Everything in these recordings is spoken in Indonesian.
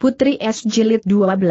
Putri S Jilid 12.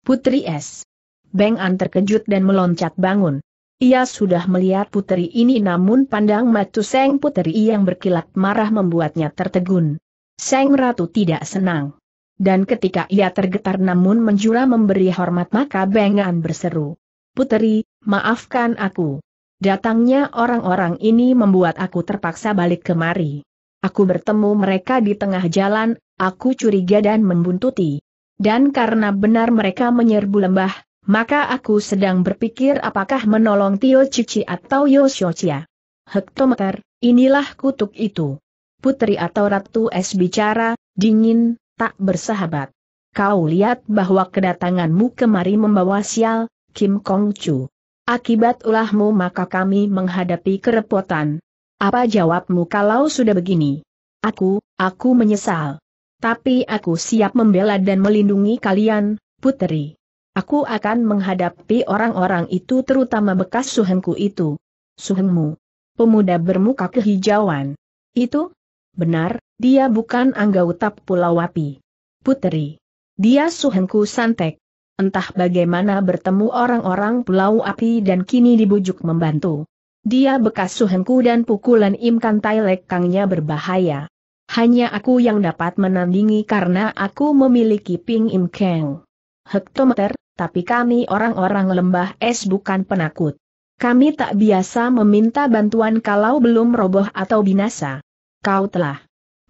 Putri S. Beng An terkejut dan meloncat bangun. Ia sudah melihat putri ini namun pandang matu Seng putri yang berkilat marah membuatnya tertegun. Seng Ratu tidak senang. Dan ketika ia tergetar namun menjura memberi hormat maka Beng An berseru. Putri, maafkan aku. Datangnya orang-orang ini membuat aku terpaksa balik kemari. Aku bertemu mereka di tengah jalan, aku curiga dan membuntuti. Dan karena benar mereka menyerbu lembah, maka aku sedang berpikir apakah menolong Tio Cici atau Yoshiochia. Hektometer, inilah kutuk itu. Putri atau Ratu Es bicara, dingin, tak bersahabat. Kau lihat bahwa kedatanganmu kemari membawa sial, Kim Kong Chu. Akibat ulahmu maka kami menghadapi kerepotan. Apa jawabmu kalau sudah begini? Aku, aku menyesal. Tapi aku siap membela dan melindungi kalian, putri. Aku akan menghadapi orang-orang itu terutama bekas suhengku itu. Suhengmu. Pemuda bermuka kehijauan. Itu? Benar, dia bukan anggota Pulau Wapi. Putri, Dia suhengku santek. Entah bagaimana bertemu orang-orang Pulau Api dan kini dibujuk membantu. Dia bekas suhengku dan pukulan Imkan Tailek Kangnya berbahaya. Hanya aku yang dapat menandingi karena aku memiliki Ping Im Kang. Hektometer, tapi kami orang-orang lembah es bukan penakut. Kami tak biasa meminta bantuan kalau belum roboh atau binasa. Kau telah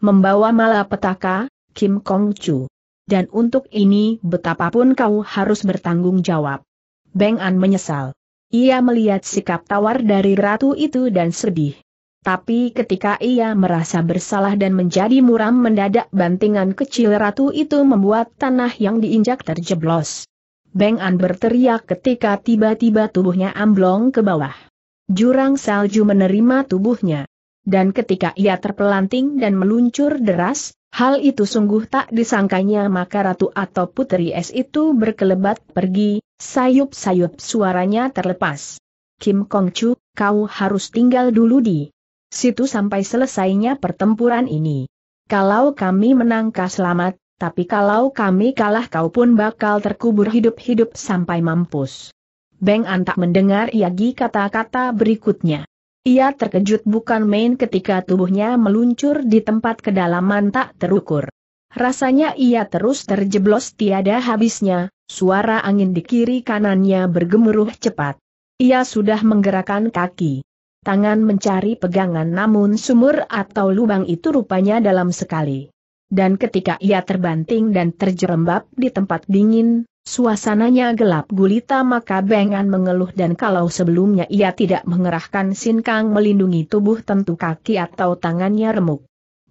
membawa malapetaka, Kim Kong Chu. Dan untuk ini betapapun kau harus bertanggung jawab. Beng An menyesal. Ia melihat sikap tawar dari ratu itu dan sedih. Tapi ketika ia merasa bersalah dan menjadi muram mendadak bantingan kecil ratu itu membuat tanah yang diinjak terjeblos. Beng An berteriak ketika tiba-tiba tubuhnya amblong ke bawah. Jurang salju menerima tubuhnya. Dan ketika ia terpelanting dan meluncur deras, hal itu sungguh tak disangkanya maka ratu atau putri es itu berkelebat pergi, sayup-sayup suaranya terlepas. Kim Kong Chu, kau harus tinggal dulu di situ sampai selesainya pertempuran ini. Kalau kami menang kau selamat, tapi kalau kami kalah kau pun bakal terkubur hidup-hidup sampai mampus. Beng Antak mendengar Yagi kata-kata berikutnya. Ia terkejut bukan main ketika tubuhnya meluncur di tempat kedalaman tak terukur. Rasanya ia terus terjeblos tiada habisnya, suara angin di kiri kanannya bergemuruh cepat. Ia sudah menggerakkan kaki tangan mencari pegangan namun sumur atau lubang itu rupanya dalam sekali. Dan ketika ia terbanting dan terjerembab di tempat dingin, suasananya gelap gulita maka Bengan mengeluh dan kalau sebelumnya ia tidak mengerahkan sinkang melindungi tubuh tentu kaki atau tangannya remuk.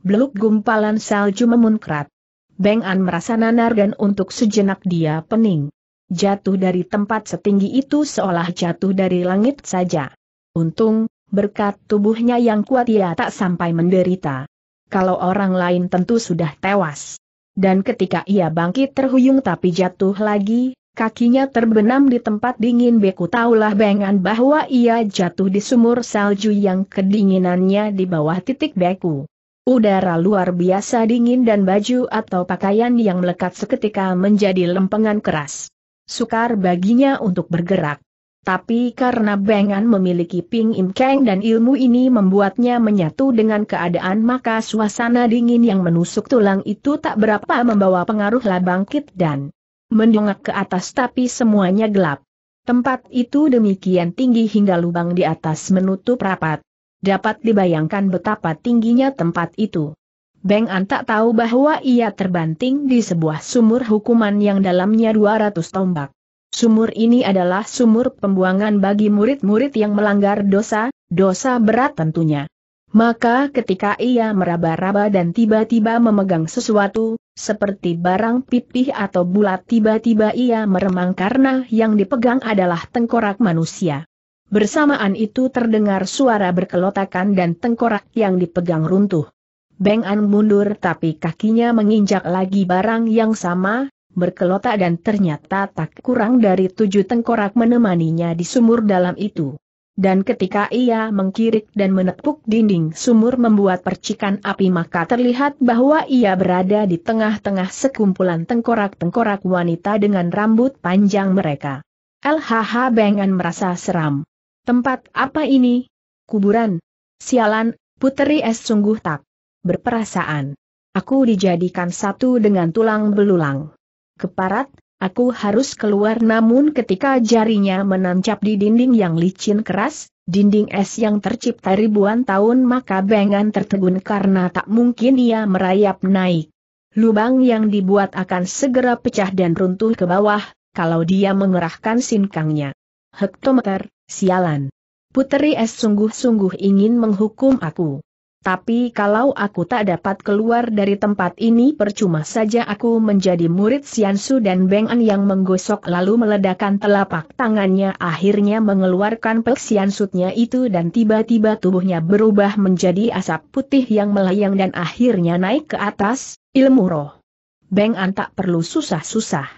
Beluk gumpalan salju memunkrat. Bengan merasa nanar dan untuk sejenak dia pening. Jatuh dari tempat setinggi itu seolah jatuh dari langit saja. Untung, berkat tubuhnya yang kuat ia tak sampai menderita. Kalau orang lain tentu sudah tewas. Dan ketika ia bangkit terhuyung tapi jatuh lagi, kakinya terbenam di tempat dingin beku taulah bengan bahwa ia jatuh di sumur salju yang kedinginannya di bawah titik beku. Udara luar biasa dingin dan baju atau pakaian yang melekat seketika menjadi lempengan keras. Sukar baginya untuk bergerak. Tapi karena Bengan memiliki Ping Im Kang dan ilmu ini membuatnya menyatu dengan keadaan maka suasana dingin yang menusuk tulang itu tak berapa membawa pengaruh lah bangkit dan mendongak ke atas tapi semuanya gelap. Tempat itu demikian tinggi hingga lubang di atas menutup rapat. Dapat dibayangkan betapa tingginya tempat itu. Beng An tak tahu bahwa ia terbanting di sebuah sumur hukuman yang dalamnya 200 tombak. Sumur ini adalah sumur pembuangan bagi murid-murid yang melanggar dosa, dosa berat tentunya. Maka ketika ia meraba-raba dan tiba-tiba memegang sesuatu, seperti barang pipih atau bulat tiba-tiba ia meremang karena yang dipegang adalah tengkorak manusia. Bersamaan itu terdengar suara berkelotakan dan tengkorak yang dipegang runtuh. Beng An mundur tapi kakinya menginjak lagi barang yang sama, berkelotak dan ternyata tak kurang dari tujuh tengkorak menemaninya di sumur dalam itu. Dan ketika ia mengkirik dan menepuk dinding sumur membuat percikan api maka terlihat bahwa ia berada di tengah-tengah sekumpulan tengkorak-tengkorak wanita dengan rambut panjang mereka. LHH Bengan merasa seram. Tempat apa ini? Kuburan. Sialan, puteri Es sungguh tak berperasaan. Aku dijadikan satu dengan tulang belulang. Keparat, aku harus keluar namun ketika jarinya menancap di dinding yang licin keras, dinding es yang tercipta ribuan tahun maka bengan tertegun karena tak mungkin ia merayap naik. Lubang yang dibuat akan segera pecah dan runtuh ke bawah, kalau dia mengerahkan sinkangnya. Hektometer, sialan. Puteri es sungguh-sungguh ingin menghukum aku. Tapi kalau aku tak dapat keluar dari tempat ini percuma saja aku menjadi murid Siansu dan Beng An yang menggosok lalu meledakkan telapak tangannya akhirnya mengeluarkan pek Siansutnya itu dan tiba-tiba tubuhnya berubah menjadi asap putih yang melayang dan akhirnya naik ke atas, ilmu roh. Beng An tak perlu susah-susah.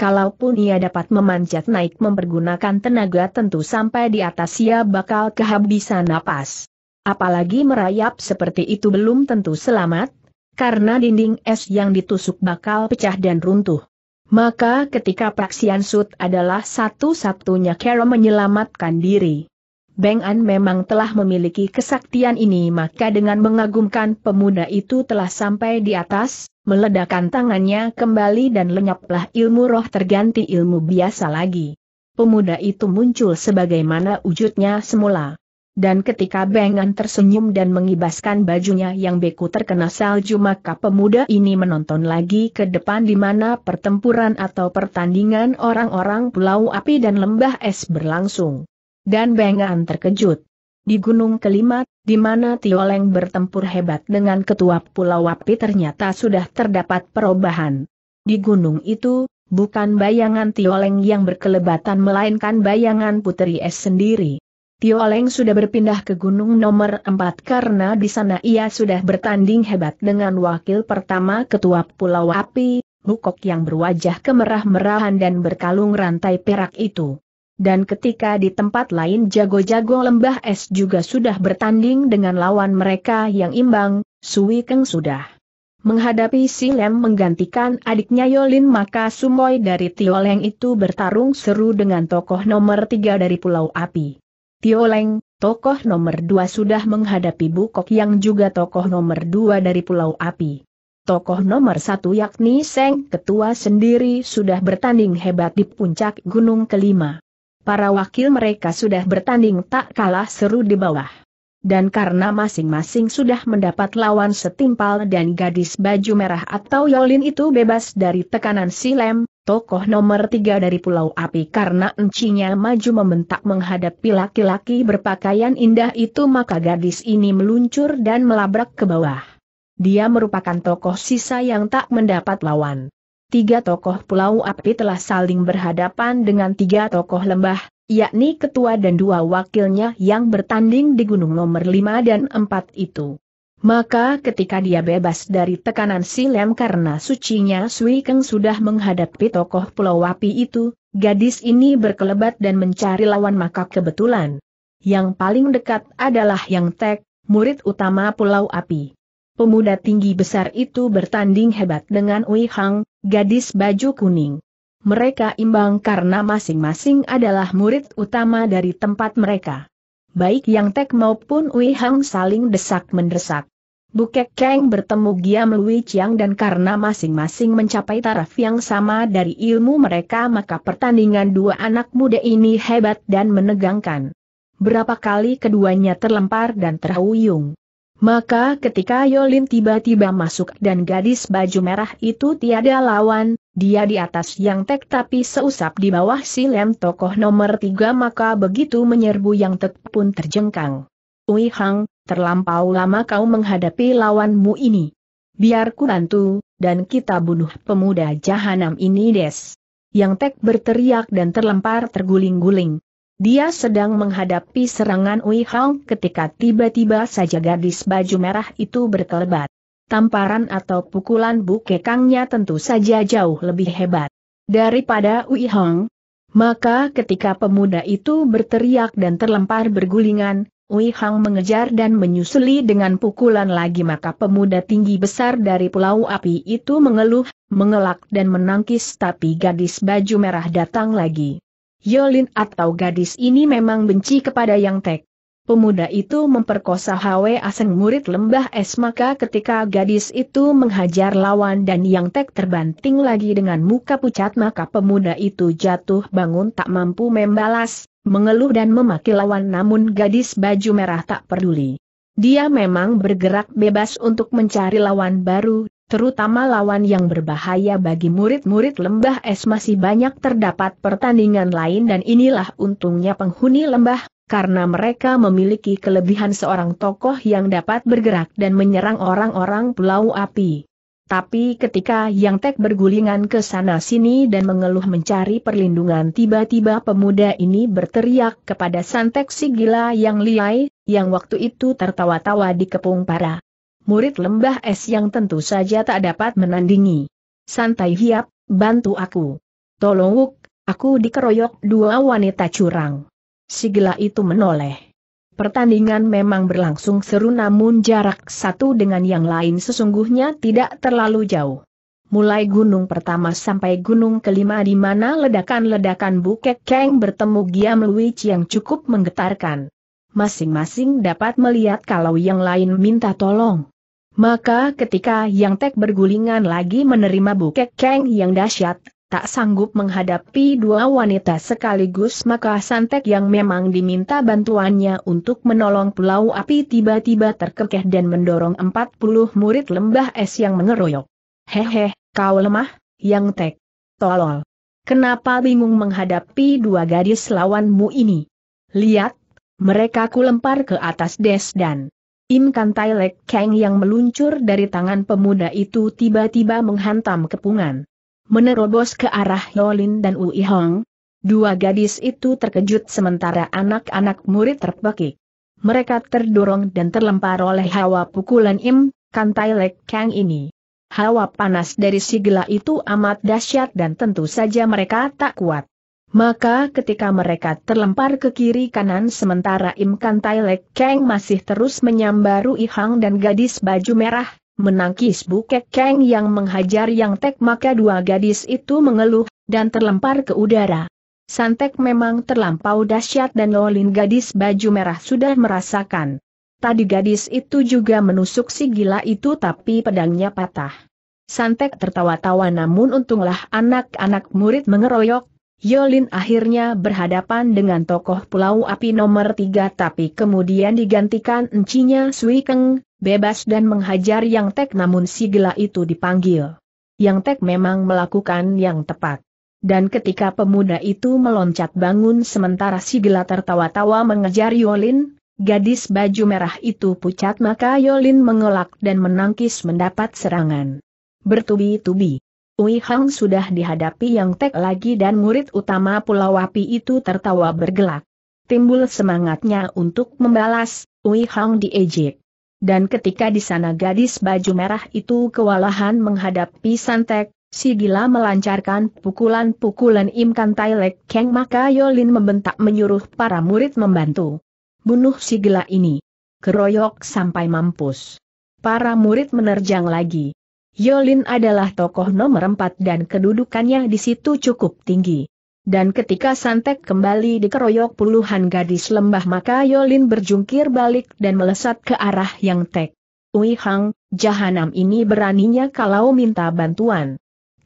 Kalaupun ia dapat memanjat naik mempergunakan tenaga tentu sampai di atas ia bakal kehabisan napas. Apalagi merayap seperti itu belum tentu selamat, karena dinding es yang ditusuk bakal pecah dan runtuh. Maka ketika Praksian Sud adalah satu-satunya cara menyelamatkan diri. Beng An memang telah memiliki kesaktian ini maka dengan mengagumkan pemuda itu telah sampai di atas, meledakkan tangannya kembali dan lenyaplah ilmu roh terganti ilmu biasa lagi. Pemuda itu muncul sebagaimana wujudnya semula. Dan ketika Bengan tersenyum dan mengibaskan bajunya yang beku terkena salju maka pemuda ini menonton lagi ke depan di mana pertempuran atau pertandingan orang-orang pulau api dan lembah es berlangsung. Dan Bengan terkejut. Di gunung kelima, di mana Tioleng bertempur hebat dengan ketua pulau api ternyata sudah terdapat perubahan. Di gunung itu, bukan bayangan Tioleng yang berkelebatan melainkan bayangan Putri Es sendiri. Tio Leng sudah berpindah ke gunung nomor 4 karena di sana ia sudah bertanding hebat dengan wakil pertama ketua Pulau Api, Bukok yang berwajah kemerah-merahan dan berkalung rantai perak itu. Dan ketika di tempat lain jago-jago lembah es juga sudah bertanding dengan lawan mereka yang imbang, Sui Keng sudah menghadapi Si Lem menggantikan adiknya Yolin maka Sumoy dari Tio Leng itu bertarung seru dengan tokoh nomor tiga dari Pulau Api. Tio Leng, tokoh nomor dua sudah menghadapi Bukok yang juga tokoh nomor dua dari Pulau Api. Tokoh nomor satu yakni Seng Ketua sendiri sudah bertanding hebat di puncak Gunung Kelima. Para wakil mereka sudah bertanding tak kalah seru di bawah. Dan karena masing-masing sudah mendapat lawan setimpal dan gadis baju merah atau Yolin itu bebas dari tekanan silem, tokoh nomor tiga dari Pulau Api karena encinya maju membentak menghadapi laki-laki berpakaian indah itu maka gadis ini meluncur dan melabrak ke bawah. Dia merupakan tokoh sisa yang tak mendapat lawan. Tiga tokoh Pulau Api telah saling berhadapan dengan tiga tokoh lembah, yakni ketua dan dua wakilnya yang bertanding di gunung nomor lima dan empat itu. Maka ketika dia bebas dari tekanan silem karena sucinya Sui Keng sudah menghadapi tokoh Pulau Wapi itu, gadis ini berkelebat dan mencari lawan maka kebetulan. Yang paling dekat adalah Yang Tek, murid utama Pulau Api. Pemuda tinggi besar itu bertanding hebat dengan Wei Hang, gadis baju kuning. Mereka imbang karena masing-masing adalah murid utama dari tempat mereka. Baik Yang Tek maupun Wei Hang saling desak-mendesak. Bukek Kang bertemu Giam Lui Chiang dan karena masing-masing mencapai taraf yang sama dari ilmu mereka maka pertandingan dua anak muda ini hebat dan menegangkan. Berapa kali keduanya terlempar dan terhuyung. Maka ketika Yolin tiba-tiba masuk dan gadis baju merah itu tiada lawan, dia di atas yang tek tapi seusap di bawah si lem tokoh nomor tiga maka begitu menyerbu yang tek pun terjengkang. Wei Hang, terlampau lama kau menghadapi lawanmu ini. Biar ku bantu, dan kita bunuh pemuda jahanam ini des. Yang Tek berteriak dan terlempar terguling-guling. Dia sedang menghadapi serangan Wei Hang ketika tiba-tiba saja gadis baju merah itu berkelebat. Tamparan atau pukulan bukekangnya tentu saja jauh lebih hebat daripada Wei Hang. Maka ketika pemuda itu berteriak dan terlempar bergulingan, Wei Hang mengejar dan menyusuli dengan pukulan lagi maka pemuda tinggi besar dari pulau api itu mengeluh, mengelak dan menangkis tapi gadis baju merah datang lagi. Yolin atau gadis ini memang benci kepada Yang Tek. Pemuda itu memperkosa Hwe Aseng murid lembah es maka ketika gadis itu menghajar lawan dan Yang Tek terbanting lagi dengan muka pucat maka pemuda itu jatuh bangun tak mampu membalas, mengeluh dan memaki lawan namun gadis baju merah tak peduli. Dia memang bergerak bebas untuk mencari lawan baru, terutama lawan yang berbahaya bagi murid-murid lembah es masih banyak terdapat pertandingan lain dan inilah untungnya penghuni lembah, karena mereka memiliki kelebihan seorang tokoh yang dapat bergerak dan menyerang orang-orang pulau api. Tapi ketika Yang Tek bergulingan ke sana-sini dan mengeluh mencari perlindungan tiba-tiba pemuda ini berteriak kepada Santek si gila yang liai, yang waktu itu tertawa-tawa dikepung para murid lembah es yang tentu saja tak dapat menandingi. Santai hiap, bantu aku. Tolong wuk, aku dikeroyok dua wanita curang. Si gila itu menoleh. Pertandingan memang berlangsung seru namun jarak satu dengan yang lain sesungguhnya tidak terlalu jauh. Mulai gunung pertama sampai gunung kelima di mana ledakan-ledakan Bukek Keng bertemu Giam Luich yang cukup menggetarkan. Masing-masing dapat melihat kalau yang lain minta tolong. Maka ketika Yang Tek bergulingan lagi menerima Bukek Keng yang dahsyat, tak sanggup menghadapi dua wanita sekaligus maka Santek yang memang diminta bantuannya untuk menolong pulau api tiba-tiba terkekeh dan mendorong 40 murid lembah es yang mengeroyok. Hehe, kau lemah, yang tek. Tolol. Kenapa bingung menghadapi dua gadis lawanmu ini? Lihat, mereka ku lempar ke atas des dan Im Kantai Lek Kang yang meluncur dari tangan pemuda itu tiba-tiba menghantam kepungan menerobos ke arah Yolin dan Wu Hong. Dua gadis itu terkejut sementara anak-anak murid terpekik. Mereka terdorong dan terlempar oleh hawa pukulan Im, Kantai Lek Kang ini. Hawa panas dari si gila itu amat dahsyat dan tentu saja mereka tak kuat. Maka ketika mereka terlempar ke kiri kanan sementara Im Kantai Kang masih terus menyambar Ruihang dan gadis baju merah, Menangkis bukek keng yang menghajar yang tek maka dua gadis itu mengeluh, dan terlempar ke udara. Santek memang terlampau dahsyat dan Lolin gadis baju merah sudah merasakan. Tadi gadis itu juga menusuk si gila itu tapi pedangnya patah. Santek tertawa-tawa namun untunglah anak-anak murid mengeroyok. Yolin akhirnya berhadapan dengan tokoh Pulau Api nomor 3 tapi kemudian digantikan encinya Sui Keng, bebas dan menghajar Yang Tek namun si gila itu dipanggil. Yang Tek memang melakukan yang tepat. Dan ketika pemuda itu meloncat bangun sementara si gila tertawa-tawa mengejar Yolin, gadis baju merah itu pucat maka Yolin mengelak dan menangkis mendapat serangan. Bertubi-tubi. Ui Hang sudah dihadapi yang tek lagi dan murid utama Pulau Api itu tertawa bergelak. Timbul semangatnya untuk membalas, Ui Hang diejek dan ketika di sana gadis baju merah itu kewalahan menghadapi Santek, si gila melancarkan pukulan-pukulan Imkan Tailek Keng maka Yolin membentak menyuruh para murid membantu. Bunuh si gila ini. Keroyok sampai mampus. Para murid menerjang lagi. Yolin adalah tokoh nomor empat dan kedudukannya di situ cukup tinggi. Dan ketika Santek kembali dikeroyok puluhan gadis lembah maka Yolin berjungkir balik dan melesat ke arah yang tek. Ui Hang, jahanam ini beraninya kalau minta bantuan.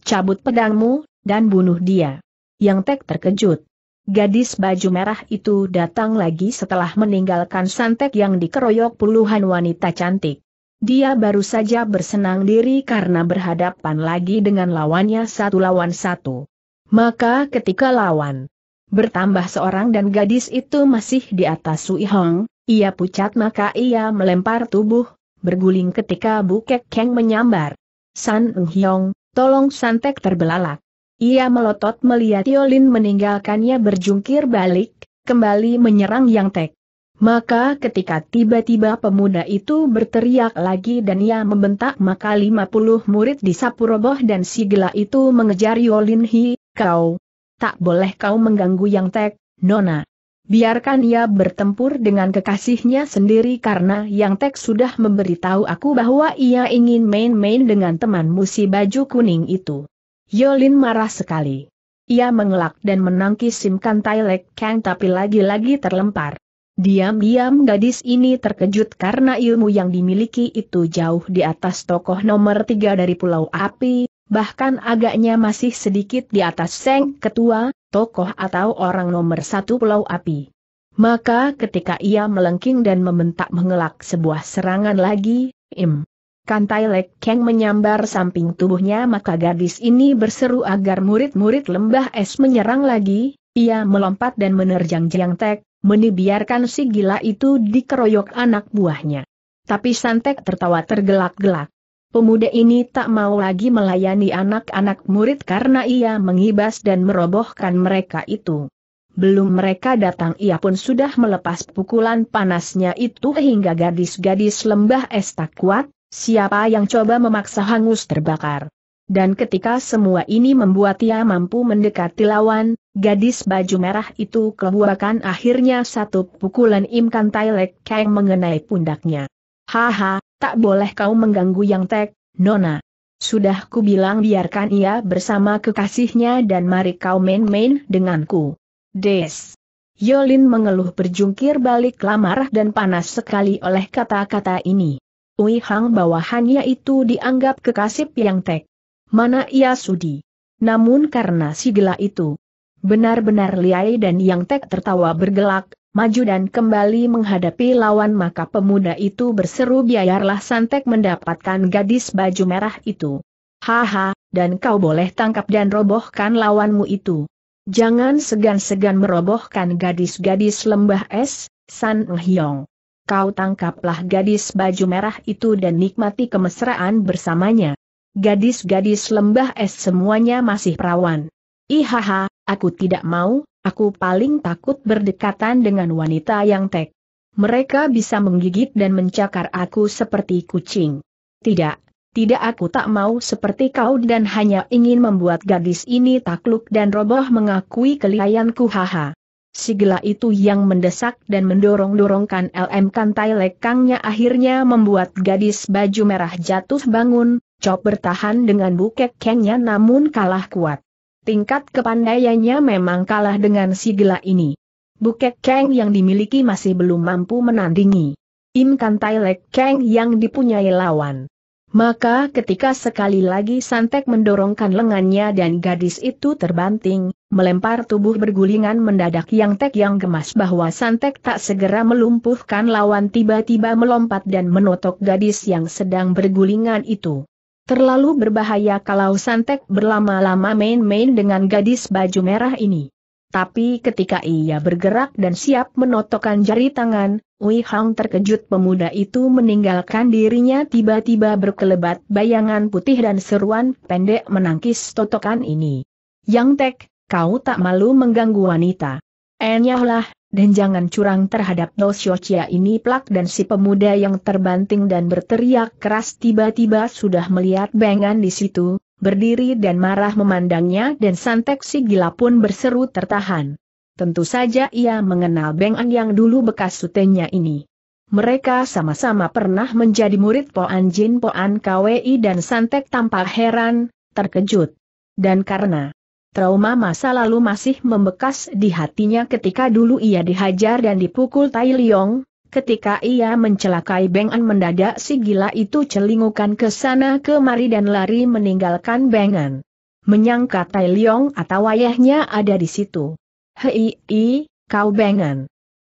Cabut pedangmu, dan bunuh dia. Yang tek terkejut. Gadis baju merah itu datang lagi setelah meninggalkan Santek yang dikeroyok puluhan wanita cantik. Dia baru saja bersenang diri karena berhadapan lagi dengan lawannya satu lawan satu. Maka ketika lawan bertambah seorang dan gadis itu masih di atas Sui Hong, ia pucat maka ia melempar tubuh, berguling ketika Bukek Keng menyambar. San Eng Hiong, tolong santek terbelalak. Ia melotot melihat Yolin meninggalkannya berjungkir balik, kembali menyerang Yang Tek. Maka ketika tiba-tiba pemuda itu berteriak lagi dan ia membentak maka 50 murid disapu roboh dan Sigela itu mengejar Yolin Hi, Kau, tak boleh kau mengganggu yang tek, Nona. Biarkan ia bertempur dengan kekasihnya sendiri karena Yang Tek sudah memberitahu aku bahwa ia ingin main-main dengan teman si baju kuning itu. Yolin marah sekali. Ia mengelak dan menangkis Simkan Tailek Kang tapi lagi-lagi terlempar. Diam-diam gadis ini terkejut karena ilmu yang dimiliki itu jauh di atas tokoh nomor tiga dari Pulau Api, bahkan agaknya masih sedikit di atas Seng Ketua, tokoh atau orang nomor satu Pulau Api. Maka ketika ia melengking dan membentak mengelak sebuah serangan lagi, Im. Kantai Lek Keng menyambar samping tubuhnya maka gadis ini berseru agar murid-murid lembah es menyerang lagi, ia melompat dan menerjang Jiang Tek, menibiarkan si gila itu dikeroyok anak buahnya. Tapi Santek tertawa tergelak-gelak. Pemuda ini tak mau lagi melayani anak-anak murid karena ia mengibas dan merobohkan mereka itu. Belum mereka datang ia pun sudah melepas pukulan panasnya itu hingga gadis-gadis lembah es tak kuat, siapa yang coba memaksa hangus terbakar. Dan ketika semua ini membuat ia mampu mendekati lawan, gadis baju merah itu kebuakan akhirnya satu pukulan Imkan Tailek Kang mengenai pundaknya. Haha, tak boleh kau mengganggu yang tek, Nona. Sudah ku bilang biarkan ia bersama kekasihnya dan mari kau main-main denganku. Des. Yolin mengeluh berjungkir balik lamar dan panas sekali oleh kata-kata ini. Ui Hang bawahannya itu dianggap kekasih yang tek. Mana ia sudi. Namun karena si gila itu benar-benar liai dan yang tek tertawa bergelak, maju dan kembali menghadapi lawan maka pemuda itu berseru biarlah Santek mendapatkan gadis baju merah itu. Haha, dan kau boleh tangkap dan robohkan lawanmu itu. Jangan segan-segan merobohkan gadis-gadis lembah es, San Nghyong. Kau tangkaplah gadis baju merah itu dan nikmati kemesraan bersamanya. Gadis-gadis lembah es semuanya masih perawan. Ihaha, aku tidak mau, Aku paling takut berdekatan dengan wanita yang tek. Mereka bisa menggigit dan mencakar aku seperti kucing. Tidak, tidak aku tak mau seperti kau dan hanya ingin membuat gadis ini takluk dan roboh mengakui kelihayanku haha. Si itu yang mendesak dan mendorong-dorongkan LM Kantai lekangnya akhirnya membuat gadis baju merah jatuh bangun, Cop bertahan dengan bukek kengnya namun kalah kuat. Tingkat kepandaiannya memang kalah dengan si gila ini. Buket Kang yang dimiliki masih belum mampu menandingi. imkan tailek Kang yang dipunyai lawan. Maka ketika sekali lagi Santek mendorongkan lengannya dan gadis itu terbanting, melempar tubuh bergulingan mendadak yang tek yang gemas bahwa Santek tak segera melumpuhkan lawan tiba-tiba melompat dan menotok gadis yang sedang bergulingan itu. Terlalu berbahaya kalau Santek berlama-lama main-main dengan gadis baju merah ini. Tapi ketika ia bergerak dan siap menotokkan jari tangan, Wei Hang terkejut pemuda itu meninggalkan dirinya tiba-tiba berkelebat bayangan putih dan seruan pendek menangkis totokan ini. Yang Tek, kau tak malu mengganggu wanita. Enyahlah, dan jangan curang terhadap Nosyocia ini plak dan si pemuda yang terbanting dan berteriak keras tiba-tiba sudah melihat bengan di situ, berdiri dan marah memandangnya dan santek si gila pun berseru tertahan. Tentu saja ia mengenal bengan yang dulu bekas sutenya ini. Mereka sama-sama pernah menjadi murid Poan Jin Poan KWI dan Santek tampak heran, terkejut. Dan karena Trauma masa lalu masih membekas di hatinya ketika dulu ia dihajar dan dipukul Tai Liong, ketika ia mencelakai Beng An mendadak si gila itu celingukan ke sana kemari dan lari meninggalkan Beng An. Menyangka Tai Liong atau ayahnya ada di situ. Hei, i, kau Beng An.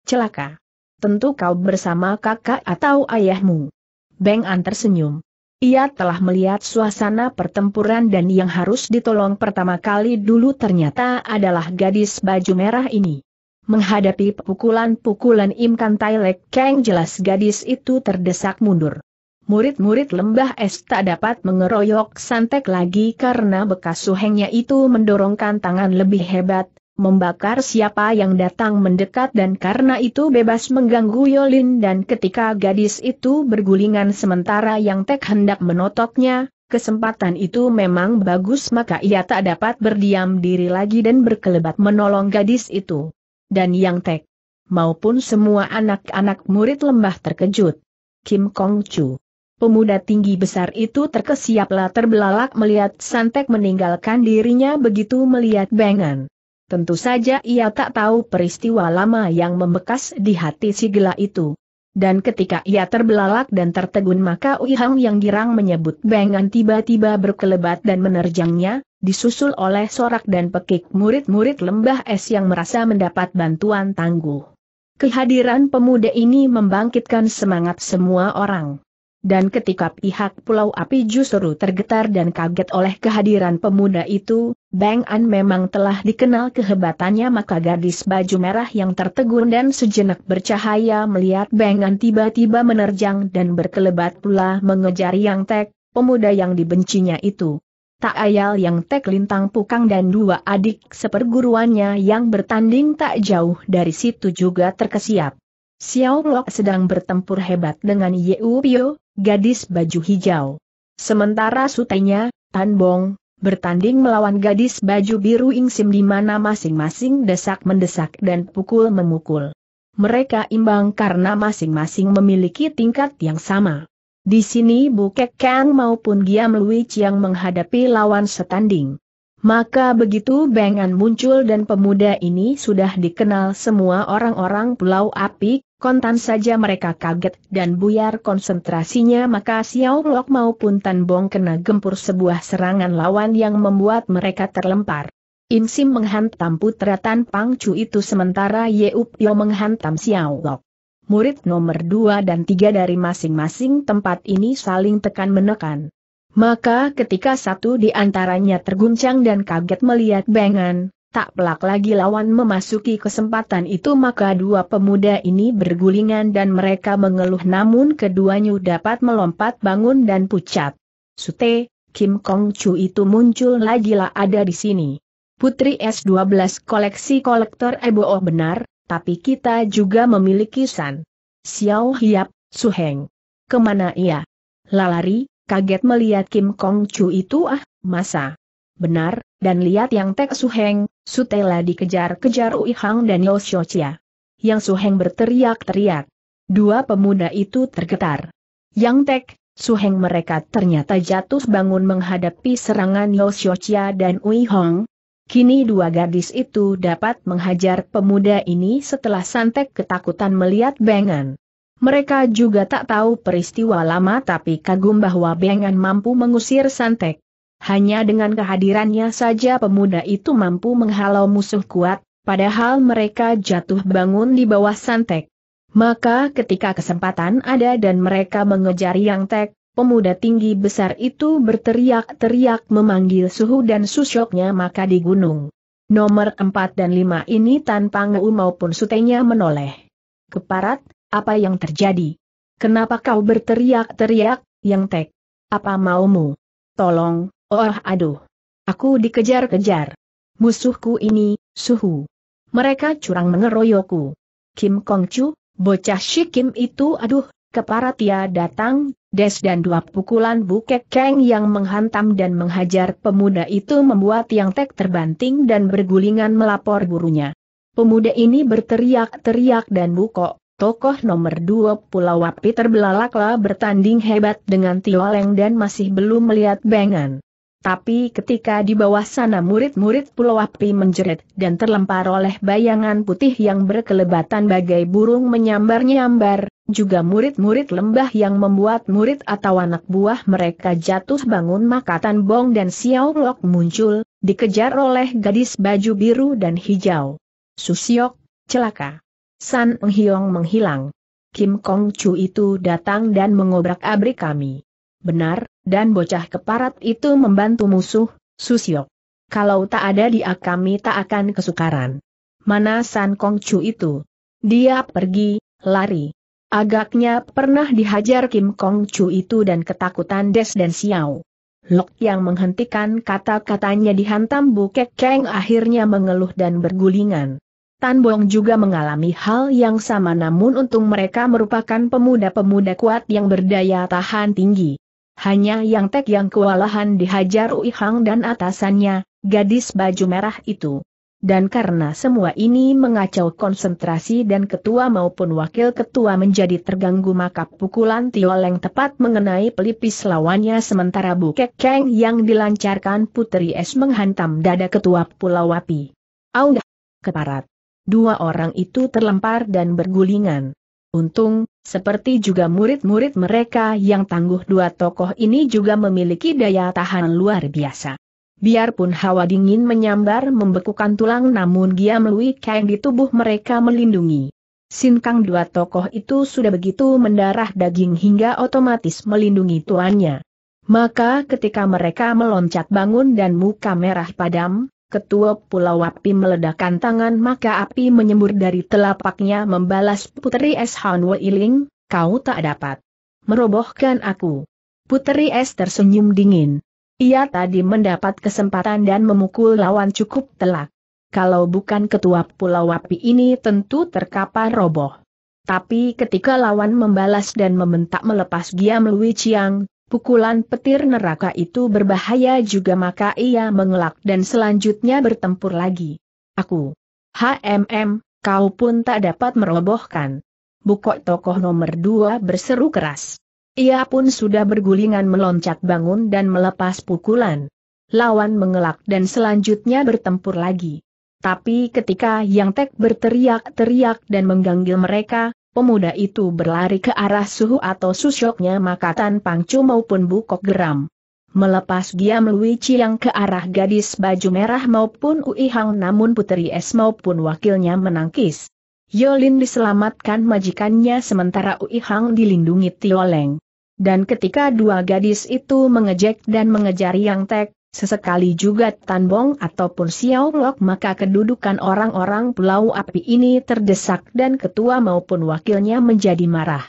Celaka. Tentu kau bersama kakak atau ayahmu. Beng An tersenyum. Ia telah melihat suasana pertempuran dan yang harus ditolong pertama kali dulu ternyata adalah gadis baju merah ini. Menghadapi pukulan-pukulan Imkan Tailek Kang jelas gadis itu terdesak mundur. Murid-murid lembah es tak dapat mengeroyok santek lagi karena bekas suhengnya itu mendorongkan tangan lebih hebat, membakar siapa yang datang mendekat dan karena itu bebas mengganggu Yolin dan ketika gadis itu bergulingan sementara yang Tek hendak menotoknya, kesempatan itu memang bagus maka ia tak dapat berdiam diri lagi dan berkelebat menolong gadis itu. Dan yang Tek maupun semua anak-anak murid lembah terkejut. Kim Kong Chu Pemuda tinggi besar itu terkesiaplah terbelalak melihat Santek meninggalkan dirinya begitu melihat Bengan. Tentu saja ia tak tahu peristiwa lama yang membekas di hati si gila itu. Dan ketika ia terbelalak dan tertegun maka Uihang yang girang menyebut bengan tiba-tiba berkelebat dan menerjangnya, disusul oleh sorak dan pekik murid-murid lembah es yang merasa mendapat bantuan tangguh. Kehadiran pemuda ini membangkitkan semangat semua orang dan ketika pihak Pulau Api justru tergetar dan kaget oleh kehadiran pemuda itu, Bang An memang telah dikenal kehebatannya maka gadis baju merah yang tertegun dan sejenak bercahaya melihat Bang An tiba-tiba menerjang dan berkelebat pula mengejar Yang Tek, pemuda yang dibencinya itu. Tak ayal yang Tek Lintang Pukang dan dua adik seperguruannya yang bertanding tak jauh dari situ juga terkesiap. Xiao Lok sedang bertempur hebat dengan Yeu Pio, gadis baju hijau. Sementara sutenya, Tan Bong, bertanding melawan gadis baju biru Ingsim di mana masing-masing desak-mendesak dan pukul-memukul. Mereka imbang karena masing-masing memiliki tingkat yang sama. Di sini Kek Kang maupun Giam Lui yang menghadapi lawan setanding. Maka begitu Bengan muncul dan pemuda ini sudah dikenal semua orang-orang Pulau Api, Kontan saja mereka kaget dan buyar konsentrasinya maka Xiao Lok maupun Tan Bong kena gempur sebuah serangan lawan yang membuat mereka terlempar. Im Sim menghantam putra Tan Pang Chu itu sementara Ye Up Yo menghantam Xiao Lok. Murid nomor dua dan tiga dari masing-masing tempat ini saling tekan-menekan. Maka ketika satu di antaranya terguncang dan kaget melihat Bengan, Tak pelak lagi lawan memasuki kesempatan itu maka dua pemuda ini bergulingan dan mereka mengeluh namun keduanya dapat melompat bangun dan pucat. Sute, Kim Kong Chu itu muncul lagi lah ada di sini. Putri S12 koleksi kolektor Ebo oh benar, tapi kita juga memiliki San. Xiao Hiap, Heng. Kemana ia? Lalari, kaget melihat Kim Kong Chu itu ah, masa. Benar, dan lihat yang Tek Heng. Sutela dikejar-kejar Ui Hang dan Yo Chia. Yang Suheng berteriak-teriak. Dua pemuda itu tergetar. Yang Tek, Suheng mereka ternyata jatuh bangun menghadapi serangan Yo dan Ui Hong. Kini dua gadis itu dapat menghajar pemuda ini setelah Santek ketakutan melihat Bengan. Mereka juga tak tahu peristiwa lama tapi kagum bahwa Bengan mampu mengusir Santek. Hanya dengan kehadirannya saja pemuda itu mampu menghalau musuh kuat, padahal mereka jatuh bangun di bawah santek. Maka ketika kesempatan ada dan mereka mengejar Yang Tek, pemuda tinggi besar itu berteriak-teriak memanggil Suhu dan Susyoknya maka di gunung. Nomor 4 dan 5 ini tanpa Ngeu maupun sutenya menoleh. Keparat, apa yang terjadi? Kenapa kau berteriak-teriak, Yang Tek? Apa maumu? Tolong, Oh aduh. Aku dikejar-kejar. Musuhku ini, suhu. Mereka curang mengeroyokku. Kim Chu, bocah si Kim itu aduh, keparat keparatia datang, Des dan dua pukulan bukek keng yang menghantam dan menghajar pemuda itu membuat yang tek terbanting dan bergulingan melapor gurunya. Pemuda ini berteriak-teriak dan bukok, tokoh nomor dua Pulau Wapi terbelalaklah bertanding hebat dengan Tioleng dan masih belum melihat bengan. Tapi ketika di bawah sana murid-murid Pulau Api menjerit dan terlempar oleh bayangan putih yang berkelebatan bagai burung menyambar-nyambar, juga murid-murid lembah yang membuat murid atau anak buah mereka jatuh bangun maka Bong dan Xiao Lok muncul, dikejar oleh gadis baju biru dan hijau. Susiok, celaka. San Enghiong menghilang. Kim Kong Chu itu datang dan mengobrak-abrik kami. Benar, dan bocah keparat itu membantu musuh, Susio. Kalau tak ada dia kami tak akan kesukaran. Mana San Kong Chu itu? Dia pergi, lari. Agaknya pernah dihajar Kim Kong Chu itu dan ketakutan Des dan Xiao. Lok yang menghentikan kata-katanya dihantam Bukek Keng akhirnya mengeluh dan bergulingan. Tan Bong juga mengalami hal yang sama namun untung mereka merupakan pemuda-pemuda kuat yang berdaya tahan tinggi. Hanya yang tek yang kewalahan dihajar Ui Hang dan atasannya, gadis baju merah itu. Dan karena semua ini mengacau konsentrasi dan ketua maupun wakil ketua menjadi terganggu maka pukulan leng tepat mengenai pelipis lawannya sementara Bukek Keng yang dilancarkan Putri Es menghantam dada ketua Pulau Wapi. Aung! Keparat! Dua orang itu terlempar dan bergulingan. Untung, seperti juga murid-murid mereka yang tangguh dua tokoh ini juga memiliki daya tahan luar biasa. Biarpun hawa dingin menyambar membekukan tulang namun dia lui kain di tubuh mereka melindungi. Sinkang dua tokoh itu sudah begitu mendarah daging hingga otomatis melindungi tuannya. Maka ketika mereka meloncat bangun dan muka merah padam, ketua Pulau Wapi meledakkan tangan maka api menyembur dari telapaknya membalas Putri S. Han Weiling, kau tak dapat merobohkan aku. Putri S. tersenyum dingin. Ia tadi mendapat kesempatan dan memukul lawan cukup telak. Kalau bukan ketua Pulau Wapi ini tentu terkapar roboh. Tapi ketika lawan membalas dan membentak melepas Giam Lui Chiang, Pukulan petir neraka itu berbahaya juga maka ia mengelak dan selanjutnya bertempur lagi. Aku. HMM, kau pun tak dapat merobohkan. Bukok tokoh nomor dua berseru keras. Ia pun sudah bergulingan meloncat bangun dan melepas pukulan. Lawan mengelak dan selanjutnya bertempur lagi. Tapi ketika Yang Tek berteriak-teriak dan mengganggil mereka, Pemuda itu berlari ke arah suhu atau susyoknya maka Tan Pangcu maupun Bukok geram. Melepas Giam Lui Chiang ke arah gadis baju merah maupun Ui Hang namun puteri Es maupun wakilnya menangkis. Yolin diselamatkan majikannya sementara Ui Hang dilindungi Tioleng. Dan ketika dua gadis itu mengejek dan mengejar Yang Tek, Sesekali juga Tanbong ataupun Xiao Lok maka kedudukan orang-orang Pulau Api ini terdesak dan ketua maupun wakilnya menjadi marah.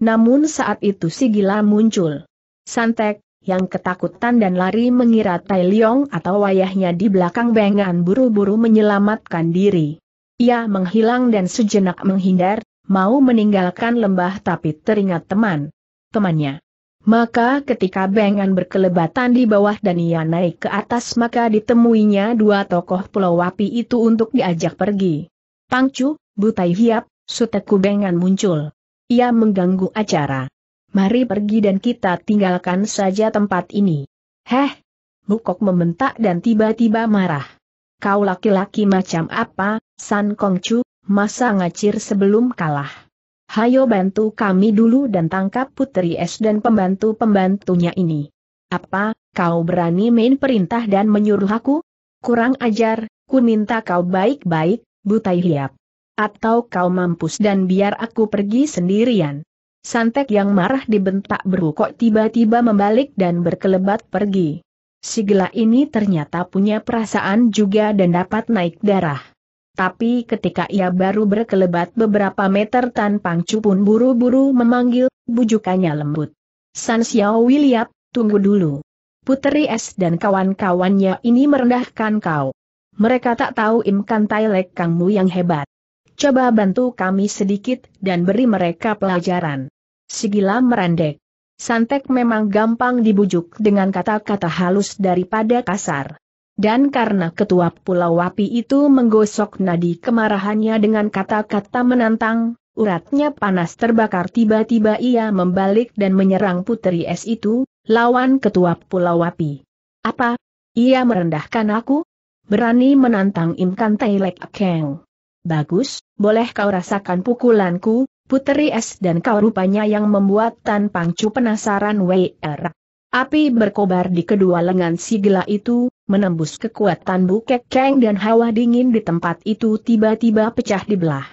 Namun saat itu si gila muncul. Santek, yang ketakutan dan lari mengira Tai Leong atau wayahnya di belakang bengan buru-buru menyelamatkan diri. Ia menghilang dan sejenak menghindar, mau meninggalkan lembah tapi teringat teman. Temannya. Maka ketika Bengan berkelebatan di bawah dan ia naik ke atas maka ditemuinya dua tokoh pulau wapi itu untuk diajak pergi. Pangcu, Butai Hiap, Suteku Bengan muncul. Ia mengganggu acara. Mari pergi dan kita tinggalkan saja tempat ini. Heh! Bukok membentak dan tiba-tiba marah. Kau laki-laki macam apa, San Kongcu, masa ngacir sebelum kalah. Hayo bantu kami dulu dan tangkap Putri Es dan pembantu-pembantunya ini. Apa, kau berani main perintah dan menyuruh aku? Kurang ajar, ku minta kau baik-baik, butai hiap. Atau kau mampus dan biar aku pergi sendirian. Santek yang marah dibentak berukok tiba-tiba membalik dan berkelebat pergi. Sigla ini ternyata punya perasaan juga dan dapat naik darah tapi ketika ia baru berkelebat beberapa meter Tan Pangcu pun buru-buru memanggil, bujukannya lembut. San Xiao William, tunggu dulu. Puteri Es dan kawan-kawannya ini merendahkan kau. Mereka tak tahu imkan Tailek Kangmu yang hebat. Coba bantu kami sedikit dan beri mereka pelajaran. Sigila merendek. Santek memang gampang dibujuk dengan kata-kata halus daripada kasar. Dan karena ketua Pulau Wapi itu menggosok nadi kemarahannya dengan kata-kata menantang, uratnya panas terbakar tiba-tiba ia membalik dan menyerang Putri Es itu, lawan ketua Pulau Wapi. Apa? Ia merendahkan aku? Berani menantang Imkan Tailek Keng. Bagus, boleh kau rasakan pukulanku, Putri Es dan kau rupanya yang membuat Tan Pangcu penasaran WR. Api berkobar di kedua lengan si gila itu, menembus kekuatan bukek keng dan hawa dingin di tempat itu tiba-tiba pecah di belah.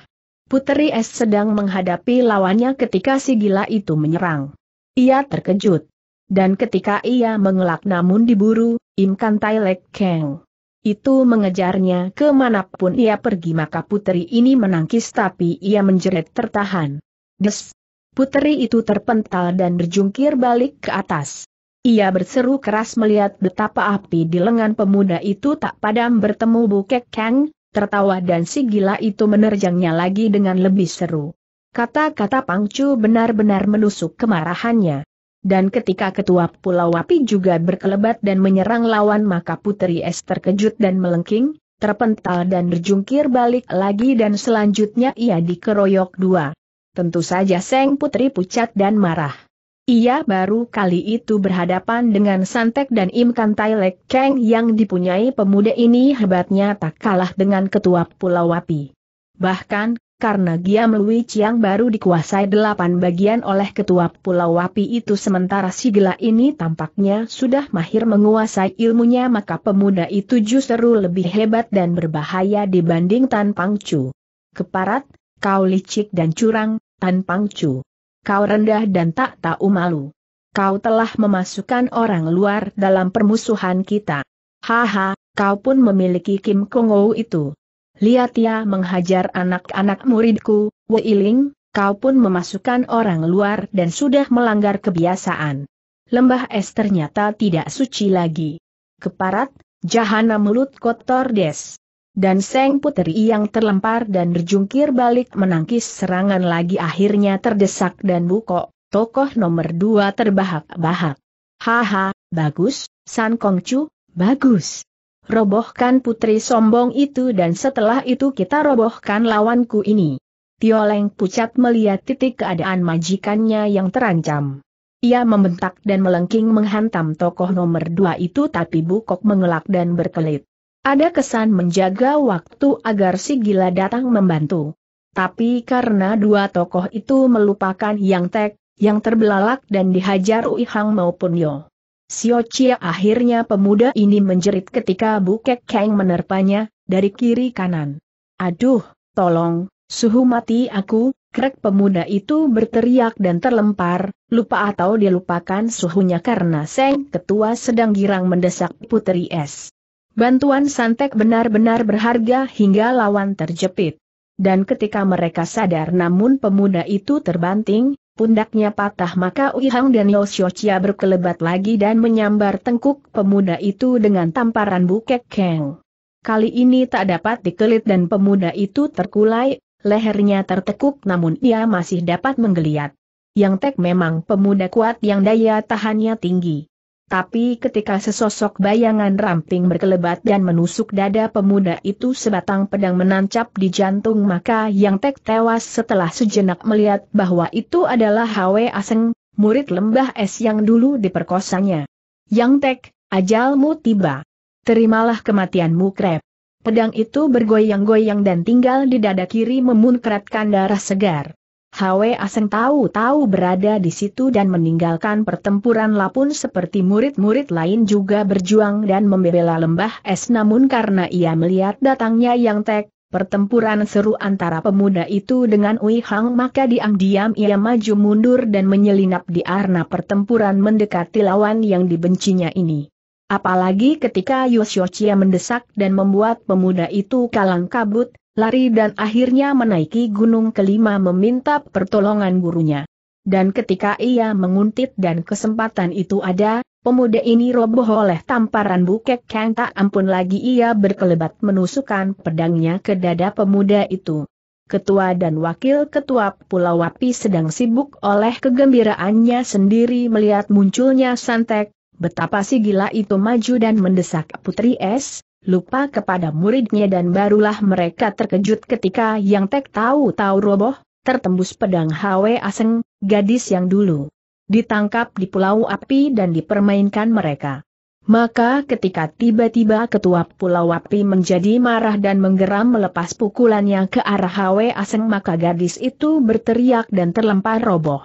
Puteri Es sedang menghadapi lawannya ketika si gila itu menyerang. Ia terkejut. Dan ketika ia mengelak namun diburu, Imkan Tailek Keng. Itu mengejarnya kemanapun ia pergi maka putri ini menangkis tapi ia menjerit tertahan. Des! Puteri itu terpental dan berjungkir balik ke atas. Ia berseru keras melihat betapa api di lengan pemuda itu tak padam bertemu Bukek Kang, tertawa dan si gila itu menerjangnya lagi dengan lebih seru. Kata-kata Pangcu benar-benar menusuk kemarahannya. Dan ketika ketua Pulau api juga berkelebat dan menyerang lawan maka Putri Es terkejut dan melengking, terpental dan berjungkir balik lagi dan selanjutnya ia dikeroyok dua. Tentu saja Seng Putri pucat dan marah. Ia baru kali itu berhadapan dengan Santek dan Imkan Tailek Kang yang dipunyai pemuda ini hebatnya tak kalah dengan ketua Pulau Wapi. Bahkan, karena Giam Lui Chiang baru dikuasai delapan bagian oleh ketua Pulau Wapi itu sementara si gila ini tampaknya sudah mahir menguasai ilmunya maka pemuda itu justru lebih hebat dan berbahaya dibanding Tan Pangcu. Keparat, kau licik dan curang, Tan Pangcu kau rendah dan tak tahu malu. Kau telah memasukkan orang luar dalam permusuhan kita. Haha, kau pun memiliki Kim Kongo itu. Lihat ya menghajar anak-anak muridku, Wei Ling. kau pun memasukkan orang luar dan sudah melanggar kebiasaan. Lembah es ternyata tidak suci lagi. Keparat, jahana mulut kotor des. Dan Seng Puteri yang terlempar dan berjungkir balik menangkis serangan lagi akhirnya terdesak dan bukok, tokoh nomor dua terbahak-bahak. Haha, bagus, San Kongcu, bagus. Robohkan putri sombong itu dan setelah itu kita robohkan lawanku ini. Tioleng pucat melihat titik keadaan majikannya yang terancam. Ia membentak dan melengking menghantam tokoh nomor dua itu tapi Bukok mengelak dan berkelit. Ada kesan menjaga waktu agar si gila datang membantu. Tapi karena dua tokoh itu melupakan Yang Tek, yang terbelalak dan dihajar Ui Hang maupun Yo. Sio Chia akhirnya pemuda ini menjerit ketika Bukek Kang menerpanya, dari kiri kanan. Aduh, tolong, suhu mati aku, krek pemuda itu berteriak dan terlempar, lupa atau dilupakan suhunya karena Seng Ketua sedang girang mendesak Putri Es. Bantuan Santek benar-benar berharga hingga lawan terjepit. Dan ketika mereka sadar namun pemuda itu terbanting, pundaknya patah maka Uihang dan Yoshiochia berkelebat lagi dan menyambar tengkuk pemuda itu dengan tamparan bukek keng. Kali ini tak dapat dikelit dan pemuda itu terkulai, lehernya tertekuk namun ia masih dapat menggeliat. Yang Tek memang pemuda kuat yang daya tahannya tinggi. Tapi ketika sesosok bayangan ramping berkelebat dan menusuk dada pemuda itu sebatang pedang menancap di jantung maka yang tek tewas setelah sejenak melihat bahwa itu adalah Hwe Aseng, murid lembah es yang dulu diperkosanya. Yang tek, ajalmu tiba. Terimalah kematianmu krep. Pedang itu bergoyang-goyang dan tinggal di dada kiri memunkratkan darah segar. Hwe Aseng tahu-tahu berada di situ dan meninggalkan pertempuran lapun seperti murid-murid lain juga berjuang dan membela lembah es namun karena ia melihat datangnya yang tek, pertempuran seru antara pemuda itu dengan Ui Hang maka diam-diam ia maju mundur dan menyelinap di arna pertempuran mendekati lawan yang dibencinya ini. Apalagi ketika Yoshiochia mendesak dan membuat pemuda itu kalang kabut, lari dan akhirnya menaiki gunung kelima meminta pertolongan gurunya. Dan ketika ia menguntit dan kesempatan itu ada, pemuda ini roboh oleh tamparan bukek yang tak ampun lagi ia berkelebat menusukkan pedangnya ke dada pemuda itu. Ketua dan Wakil Ketua Pulau Wapi sedang sibuk oleh kegembiraannya sendiri melihat munculnya Santek, betapa si gila itu maju dan mendesak Putri Es, lupa kepada muridnya dan barulah mereka terkejut ketika yang tek tahu-tahu roboh, tertembus pedang Hwe Aseng, gadis yang dulu ditangkap di Pulau Api dan dipermainkan mereka. Maka ketika tiba-tiba ketua Pulau Api menjadi marah dan menggeram melepas pukulannya ke arah Hwe Aseng maka gadis itu berteriak dan terlempar roboh.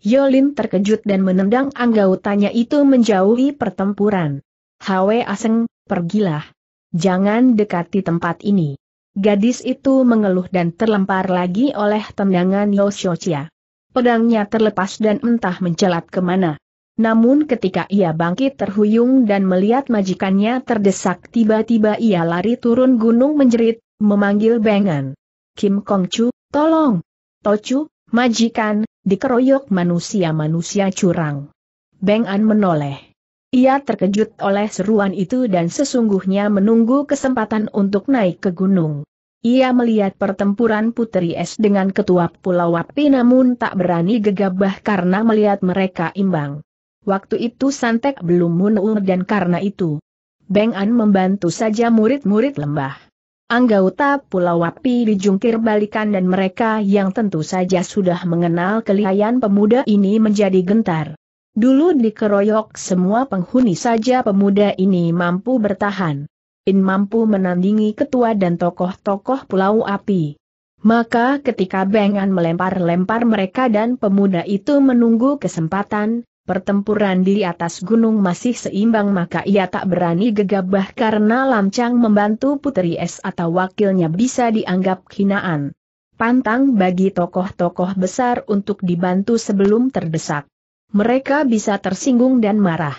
Yolin terkejut dan menendang anggautanya itu menjauhi pertempuran. Hwe Aseng, pergilah. Jangan dekati tempat ini. Gadis itu mengeluh dan terlempar lagi oleh tendangan Yoshochia. Pedangnya terlepas dan entah mencelat kemana. Namun ketika ia bangkit terhuyung dan melihat majikannya terdesak tiba-tiba ia lari turun gunung menjerit, memanggil Bengan. Kim Kongchu, tolong! Tochu, majikan, dikeroyok manusia-manusia curang. Bengan menoleh. Ia terkejut oleh seruan itu dan sesungguhnya menunggu kesempatan untuk naik ke gunung. Ia melihat pertempuran Putri Es dengan ketua Pulau Wapi namun tak berani gegabah karena melihat mereka imbang. Waktu itu Santek belum munul dan karena itu, Beng An membantu saja murid-murid lembah. Anggota Pulau Wapi dijungkir balikan dan mereka yang tentu saja sudah mengenal kelihayan pemuda ini menjadi gentar. Dulu dikeroyok semua penghuni saja pemuda ini mampu bertahan. In mampu menandingi ketua dan tokoh-tokoh Pulau Api. Maka ketika Bengan melempar-lempar mereka dan pemuda itu menunggu kesempatan, pertempuran di atas gunung masih seimbang maka ia tak berani gegabah karena lancang membantu Putri Es atau wakilnya bisa dianggap hinaan. Pantang bagi tokoh-tokoh besar untuk dibantu sebelum terdesak mereka bisa tersinggung dan marah.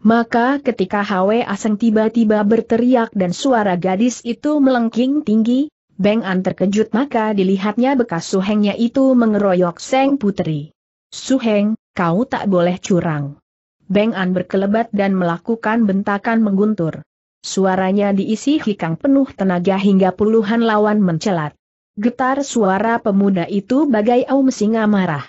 Maka ketika Hwe Aseng tiba-tiba berteriak dan suara gadis itu melengking tinggi, Beng An terkejut maka dilihatnya bekas suhengnya itu mengeroyok Seng Putri. Suheng, kau tak boleh curang. Beng An berkelebat dan melakukan bentakan mengguntur. Suaranya diisi hikang penuh tenaga hingga puluhan lawan mencelat. Getar suara pemuda itu bagai aum singa marah.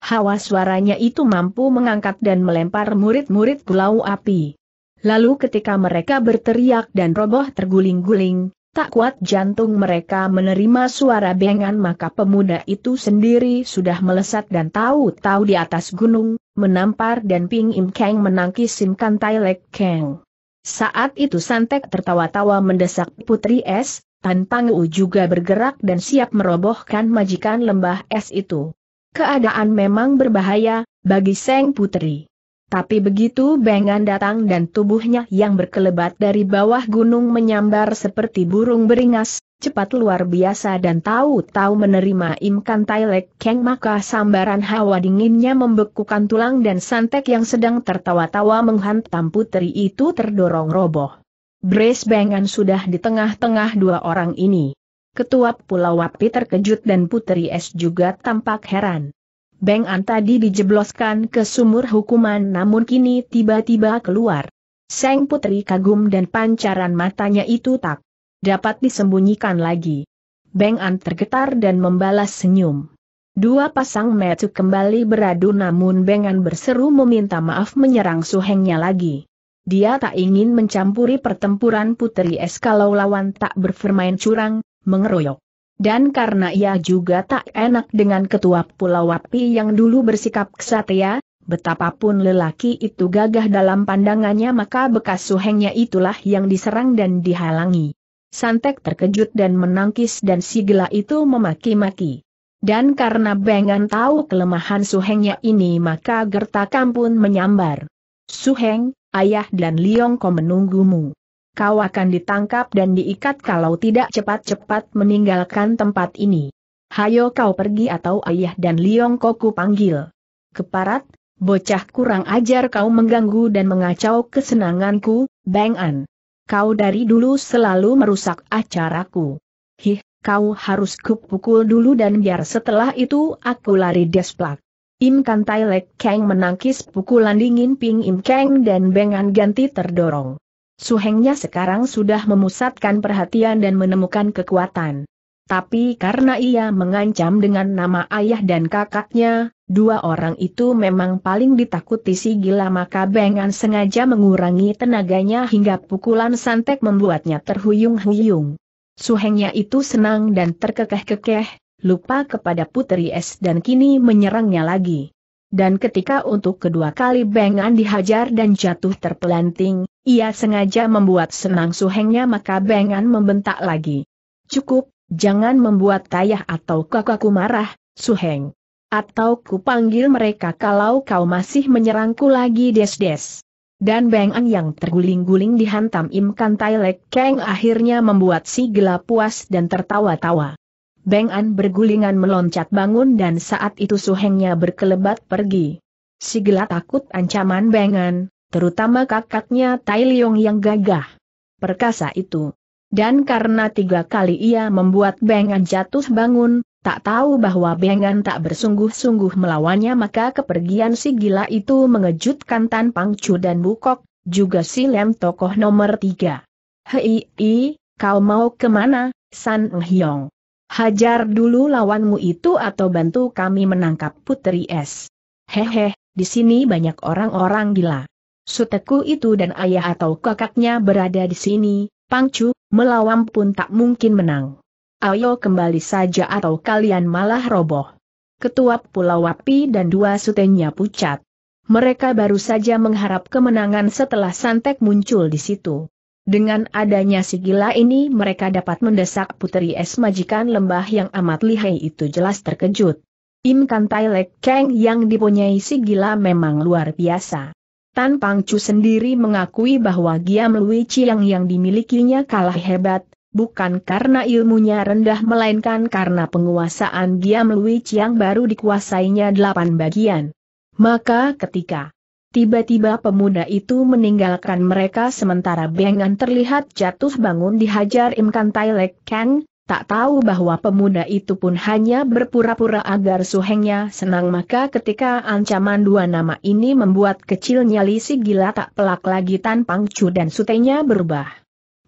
Hawa suaranya itu mampu mengangkat dan melempar murid-murid pulau api. Lalu ketika mereka berteriak dan roboh terguling-guling, tak kuat jantung mereka menerima suara bengan maka pemuda itu sendiri sudah melesat dan tahu-tahu di atas gunung, menampar dan Ping Im Kang menangkis Sim Kan Tai Lek Kang. Saat itu Santek tertawa-tawa mendesak Putri Es, Tan Pang U juga bergerak dan siap merobohkan majikan lembah es itu. Keadaan memang berbahaya, bagi Seng Putri. Tapi begitu Bengan datang dan tubuhnya yang berkelebat dari bawah gunung menyambar seperti burung beringas, cepat luar biasa dan tahu-tahu menerima imkan Tailek Keng maka sambaran hawa dinginnya membekukan tulang dan santek yang sedang tertawa-tawa menghantam putri itu terdorong roboh. Brace Bengan sudah di tengah-tengah dua orang ini. Ketua Pulau Wapi terkejut dan Putri Es juga tampak heran. Beng An tadi dijebloskan ke sumur hukuman namun kini tiba-tiba keluar. Seng Putri kagum dan pancaran matanya itu tak dapat disembunyikan lagi. Beng An tergetar dan membalas senyum. Dua pasang metu kembali beradu namun Beng An berseru meminta maaf menyerang suhengnya lagi. Dia tak ingin mencampuri pertempuran Putri Es kalau lawan tak berpermain curang, mengeroyok. Dan karena ia juga tak enak dengan ketua Pulau Wapi yang dulu bersikap kesatria, betapapun lelaki itu gagah dalam pandangannya maka bekas suhengnya itulah yang diserang dan dihalangi. Santek terkejut dan menangkis dan si gila itu memaki-maki. Dan karena Bengan tahu kelemahan suhengnya ini maka gertakan pun menyambar. Suheng, ayah dan Liongko menunggumu kau akan ditangkap dan diikat kalau tidak cepat-cepat meninggalkan tempat ini. Hayo kau pergi atau ayah dan Liong Koku panggil. Keparat, bocah kurang ajar kau mengganggu dan mengacau kesenanganku, Bang An. Kau dari dulu selalu merusak acaraku. Hih, kau harus kupukul dulu dan biar setelah itu aku lari desplak. Im Kantai Lek Kang menangkis pukulan dingin Ping Im Kang dan Bengan ganti terdorong. Suhengnya sekarang sudah memusatkan perhatian dan menemukan kekuatan. Tapi karena ia mengancam dengan nama ayah dan kakaknya, dua orang itu memang paling ditakuti si gila maka Bengan sengaja mengurangi tenaganya hingga pukulan santek membuatnya terhuyung-huyung. Suhengnya itu senang dan terkekeh-kekeh, lupa kepada Putri Es dan kini menyerangnya lagi. Dan ketika untuk kedua kali Bengan dihajar dan jatuh terpelanting, ia sengaja membuat senang suhengnya maka Bengan membentak lagi. Cukup, jangan membuat tayah atau kakakku marah, suheng. Atau ku panggil mereka kalau kau masih menyerangku lagi des-des. Dan Bengan yang terguling-guling dihantam Imkan Tailek keng akhirnya membuat si gelap puas dan tertawa-tawa. Bengan bergulingan meloncat bangun dan saat itu suhengnya berkelebat pergi. Si gelap takut ancaman Bengan, terutama kakaknya Tai Leong yang gagah. Perkasa itu. Dan karena tiga kali ia membuat Bengan jatuh bangun, tak tahu bahwa Bengan tak bersungguh-sungguh melawannya maka kepergian si gila itu mengejutkan Tan Pang Pangcu dan Bukok, juga si Lem tokoh nomor tiga. Hei, i, kau mau kemana, San Hyong? Hajar dulu lawanmu itu atau bantu kami menangkap Putri Es? Hehe, di sini banyak orang-orang gila. Suteku itu dan ayah atau kakaknya berada di sini, Pangcu, melawan pun tak mungkin menang. Ayo kembali saja atau kalian malah roboh. Ketua Pulau Wapi dan dua sutenya pucat. Mereka baru saja mengharap kemenangan setelah Santek muncul di situ. Dengan adanya si gila ini mereka dapat mendesak Putri Es majikan lembah yang amat lihai itu jelas terkejut. Imkan Tailek Kang yang dipunyai si gila memang luar biasa. Tan Pangcu sendiri mengakui bahwa Giam Lui Chiang yang dimilikinya kalah hebat, bukan karena ilmunya rendah melainkan karena penguasaan Giam Lui Chiang baru dikuasainya delapan bagian. Maka ketika tiba-tiba pemuda itu meninggalkan mereka sementara Bengan terlihat jatuh bangun dihajar Imkan Tai Kang, tak tahu bahwa pemuda itu pun hanya berpura-pura agar suhengnya senang maka ketika ancaman dua nama ini membuat kecilnya Lisi gila tak pelak lagi Tan cu dan sutenya berubah.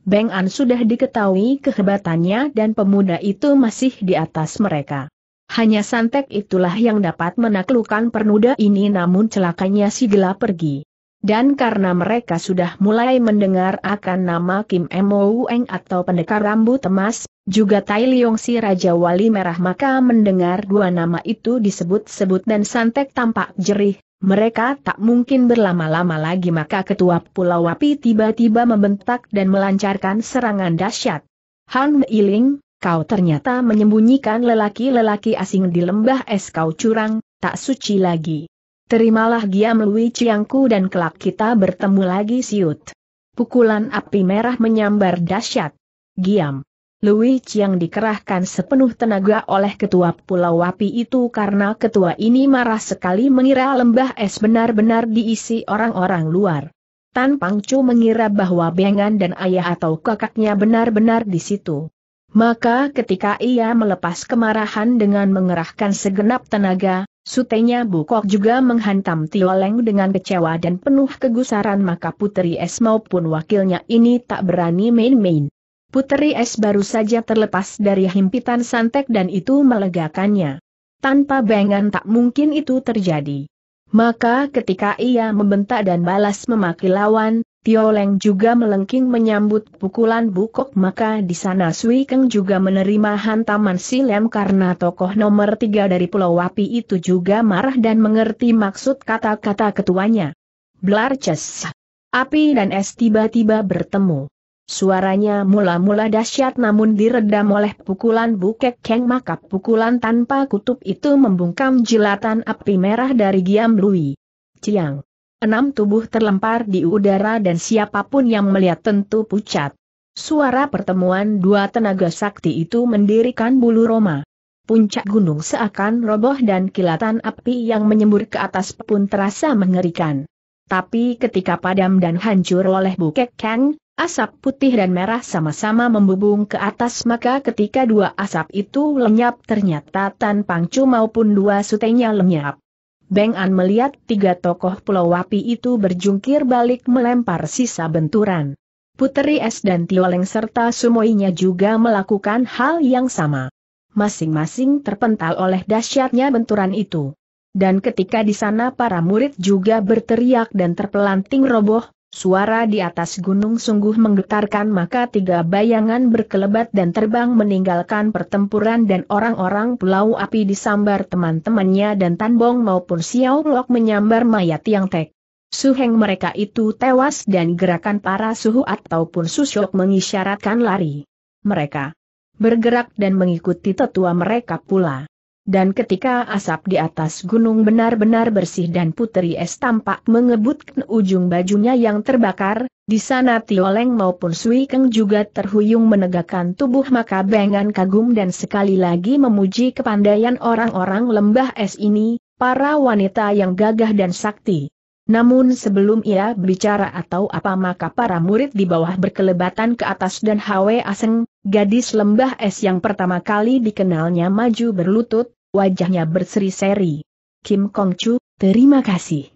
Beng An sudah diketahui kehebatannya dan pemuda itu masih di atas mereka. Hanya santek itulah yang dapat menaklukkan pernuda ini namun celakanya si gila pergi. Dan karena mereka sudah mulai mendengar akan nama Kim Emo Weng atau pendekar rambut emas, juga Tai Liong si Raja Wali Merah maka mendengar dua nama itu disebut-sebut dan Santek tampak jerih, mereka tak mungkin berlama-lama lagi maka ketua Pulau Api tiba-tiba membentak dan melancarkan serangan dahsyat. Han Meiling, kau ternyata menyembunyikan lelaki-lelaki asing di lembah es kau curang, tak suci lagi. Terimalah Giam Lui Ciangku dan kelak kita bertemu lagi siut. Pukulan api merah menyambar dahsyat. Giam. Louis Chiang dikerahkan sepenuh tenaga oleh ketua Pulau Wapi itu karena ketua ini marah sekali mengira lembah es benar-benar diisi orang-orang luar. Tan Pangcu mengira bahwa Bengan dan ayah atau kakaknya benar-benar di situ. Maka ketika ia melepas kemarahan dengan mengerahkan segenap tenaga, sutenya Bukok juga menghantam Tioleng dengan kecewa dan penuh kegusaran maka Putri Es maupun wakilnya ini tak berani main-main. Puteri Es baru saja terlepas dari himpitan Santek dan itu melegakannya. Tanpa bengan tak mungkin itu terjadi. Maka ketika ia membentak dan balas memaki lawan, Tio Leng juga melengking menyambut pukulan bukok maka di sana Sui Keng juga menerima hantaman silem karena tokoh nomor tiga dari Pulau Wapi itu juga marah dan mengerti maksud kata-kata ketuanya. Blarces. Api dan es tiba-tiba bertemu. Suaranya mula-mula dahsyat namun diredam oleh pukulan bukek keng maka pukulan tanpa kutub itu membungkam jilatan api merah dari Giam Lui. Ciang. Enam tubuh terlempar di udara dan siapapun yang melihat tentu pucat. Suara pertemuan dua tenaga sakti itu mendirikan bulu Roma. Puncak gunung seakan roboh dan kilatan api yang menyembur ke atas pun terasa mengerikan. Tapi ketika padam dan hancur oleh bukek keng, Asap putih dan merah sama-sama membubung ke atas maka ketika dua asap itu lenyap ternyata Tan Pangcu maupun dua sutenya lenyap. Beng An melihat tiga tokoh pulau wapi itu berjungkir balik melempar sisa benturan. Puteri Es dan Tioleng serta sumoinya juga melakukan hal yang sama. Masing-masing terpental oleh dahsyatnya benturan itu. Dan ketika di sana para murid juga berteriak dan terpelanting roboh, Suara di atas gunung sungguh menggetarkan maka tiga bayangan berkelebat dan terbang meninggalkan pertempuran dan orang-orang pulau api disambar teman-temannya dan Tanbong maupun Xiao Lok menyambar mayat yang tek. Suheng mereka itu tewas dan gerakan para suhu ataupun susyok mengisyaratkan lari. Mereka bergerak dan mengikuti tetua mereka pula. Dan ketika asap di atas gunung benar-benar bersih dan Putri Es tampak mengebutkan ujung bajunya yang terbakar, di sana Tioleng maupun Sui Keng juga terhuyung menegakkan tubuh maka Bengan kagum dan sekali lagi memuji kepandaian orang-orang lembah es ini, para wanita yang gagah dan sakti. Namun sebelum ia berbicara atau apa maka para murid di bawah berkelebatan ke atas dan Hwe Aseng, gadis lembah es yang pertama kali dikenalnya maju berlutut, wajahnya berseri-seri. Kim Kong Chu, terima kasih.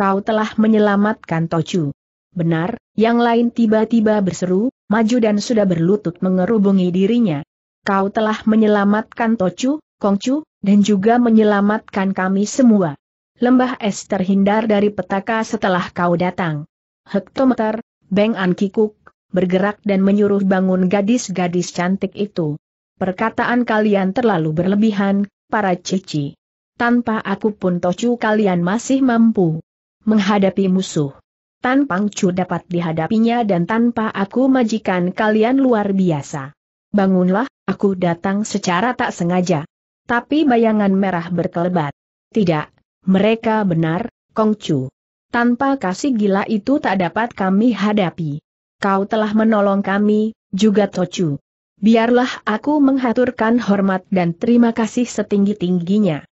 Kau telah menyelamatkan Tochu. Benar, yang lain tiba-tiba berseru, maju dan sudah berlutut mengerubungi dirinya. Kau telah menyelamatkan Tochu, Chu, dan juga menyelamatkan kami semua. Lembah es terhindar dari petaka setelah kau datang. Hektometer, Beng An Kikuk, bergerak dan menyuruh bangun gadis-gadis cantik itu. Perkataan kalian terlalu berlebihan, para cici. Tanpa aku pun tocu kalian masih mampu menghadapi musuh. Tanpa Pangcu dapat dihadapinya dan tanpa aku majikan kalian luar biasa. Bangunlah, aku datang secara tak sengaja. Tapi bayangan merah berkelebat. Tidak, mereka benar, Kongcu. Tanpa kasih gila itu tak dapat kami hadapi. Kau telah menolong kami, juga Tocu. Biarlah aku menghaturkan hormat dan terima kasih setinggi-tingginya.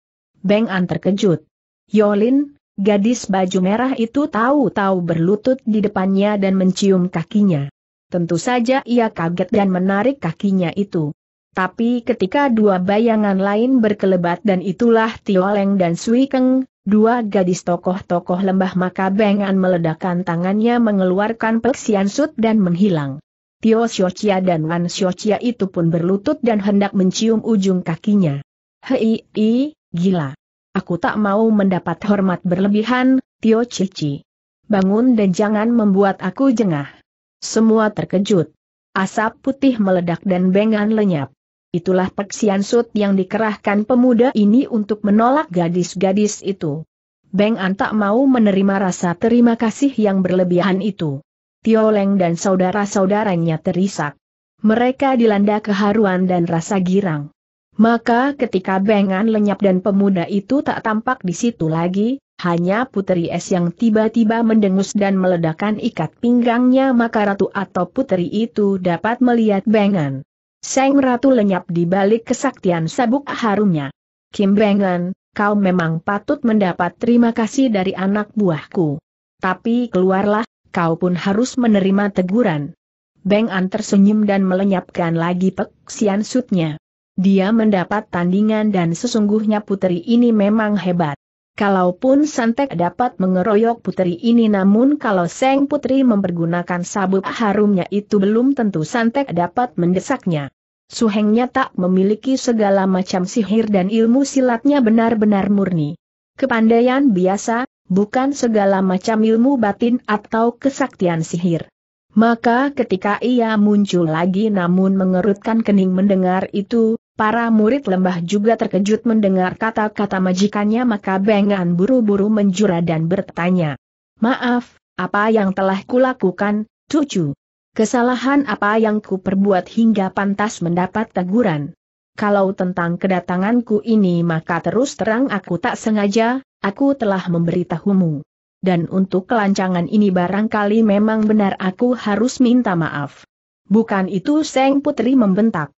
Beng An terkejut. Yolin, gadis baju merah itu tahu-tahu berlutut di depannya dan mencium kakinya. Tentu saja ia kaget dan menarik kakinya itu. Tapi ketika dua bayangan lain berkelebat dan itulah Tio Leng dan Sui Keng, dua gadis tokoh-tokoh lembah maka Bengan meledakkan tangannya mengeluarkan peksian sut dan menghilang. Tio Xiochia dan Wan Xiochia itu pun berlutut dan hendak mencium ujung kakinya. Hei, i, gila. Aku tak mau mendapat hormat berlebihan, Tio Cici. Bangun dan jangan membuat aku jengah. Semua terkejut. Asap putih meledak dan Bengan lenyap. Itulah peksian sut yang dikerahkan pemuda ini untuk menolak gadis-gadis itu. Beng An tak mau menerima rasa terima kasih yang berlebihan itu. Tio Leng dan saudara-saudaranya terisak. Mereka dilanda keharuan dan rasa girang. Maka ketika Beng An lenyap dan pemuda itu tak tampak di situ lagi, hanya Putri Es yang tiba-tiba mendengus dan meledakkan ikat pinggangnya maka ratu atau putri itu dapat melihat An. Seng Ratu lenyap di balik kesaktian sabuk harumnya. Kim Bengen, kau memang patut mendapat terima kasih dari anak buahku. Tapi keluarlah, kau pun harus menerima teguran. Beng An tersenyum dan melenyapkan lagi peksian sutnya. Dia mendapat tandingan dan sesungguhnya putri ini memang hebat. Kalaupun Santek dapat mengeroyok putri ini namun kalau Seng Putri mempergunakan sabuk harumnya itu belum tentu Santek dapat mendesaknya. Suhengnya tak memiliki segala macam sihir dan ilmu silatnya benar-benar murni. Kepandaian biasa, bukan segala macam ilmu batin atau kesaktian sihir. Maka ketika ia muncul lagi namun mengerutkan kening mendengar itu, para murid lembah juga terkejut mendengar kata-kata majikannya maka bengan buru-buru menjura dan bertanya. Maaf, apa yang telah kulakukan, cucu? Kesalahan apa yang ku perbuat hingga pantas mendapat teguran? Kalau tentang kedatanganku ini maka terus terang aku tak sengaja, aku telah memberitahumu. Dan untuk kelancangan ini barangkali memang benar aku harus minta maaf. Bukan itu Seng Putri membentak.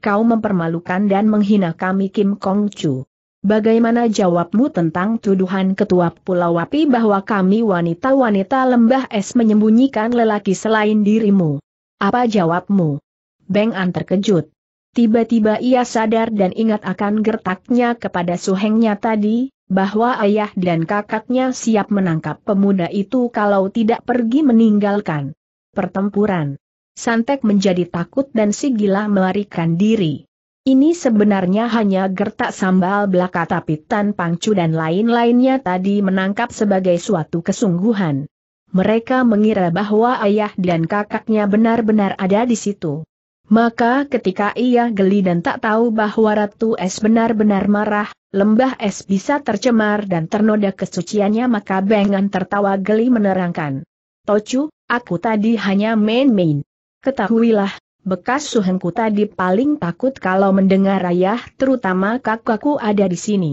Kau mempermalukan dan menghina kami Kim Kong Chu. Bagaimana jawabmu tentang tuduhan Ketua Pulau Api bahwa kami wanita-wanita lembah es menyembunyikan lelaki selain dirimu? Apa jawabmu? Beng An terkejut. Tiba-tiba ia sadar dan ingat akan gertaknya kepada suhengnya tadi, bahwa ayah dan kakaknya siap menangkap pemuda itu kalau tidak pergi meninggalkan pertempuran. Santek menjadi takut dan si gila melarikan diri. Ini sebenarnya hanya gertak sambal belaka tapi Tan Pangcu dan lain-lainnya tadi menangkap sebagai suatu kesungguhan. Mereka mengira bahwa ayah dan kakaknya benar-benar ada di situ. Maka ketika ia geli dan tak tahu bahwa Ratu Es benar-benar marah, lembah es bisa tercemar dan ternoda kesuciannya maka Bengan tertawa geli menerangkan. Tocu, aku tadi hanya main-main. Ketahuilah, Bekas suhenku tadi paling takut kalau mendengar ayah terutama kakakku ada di sini.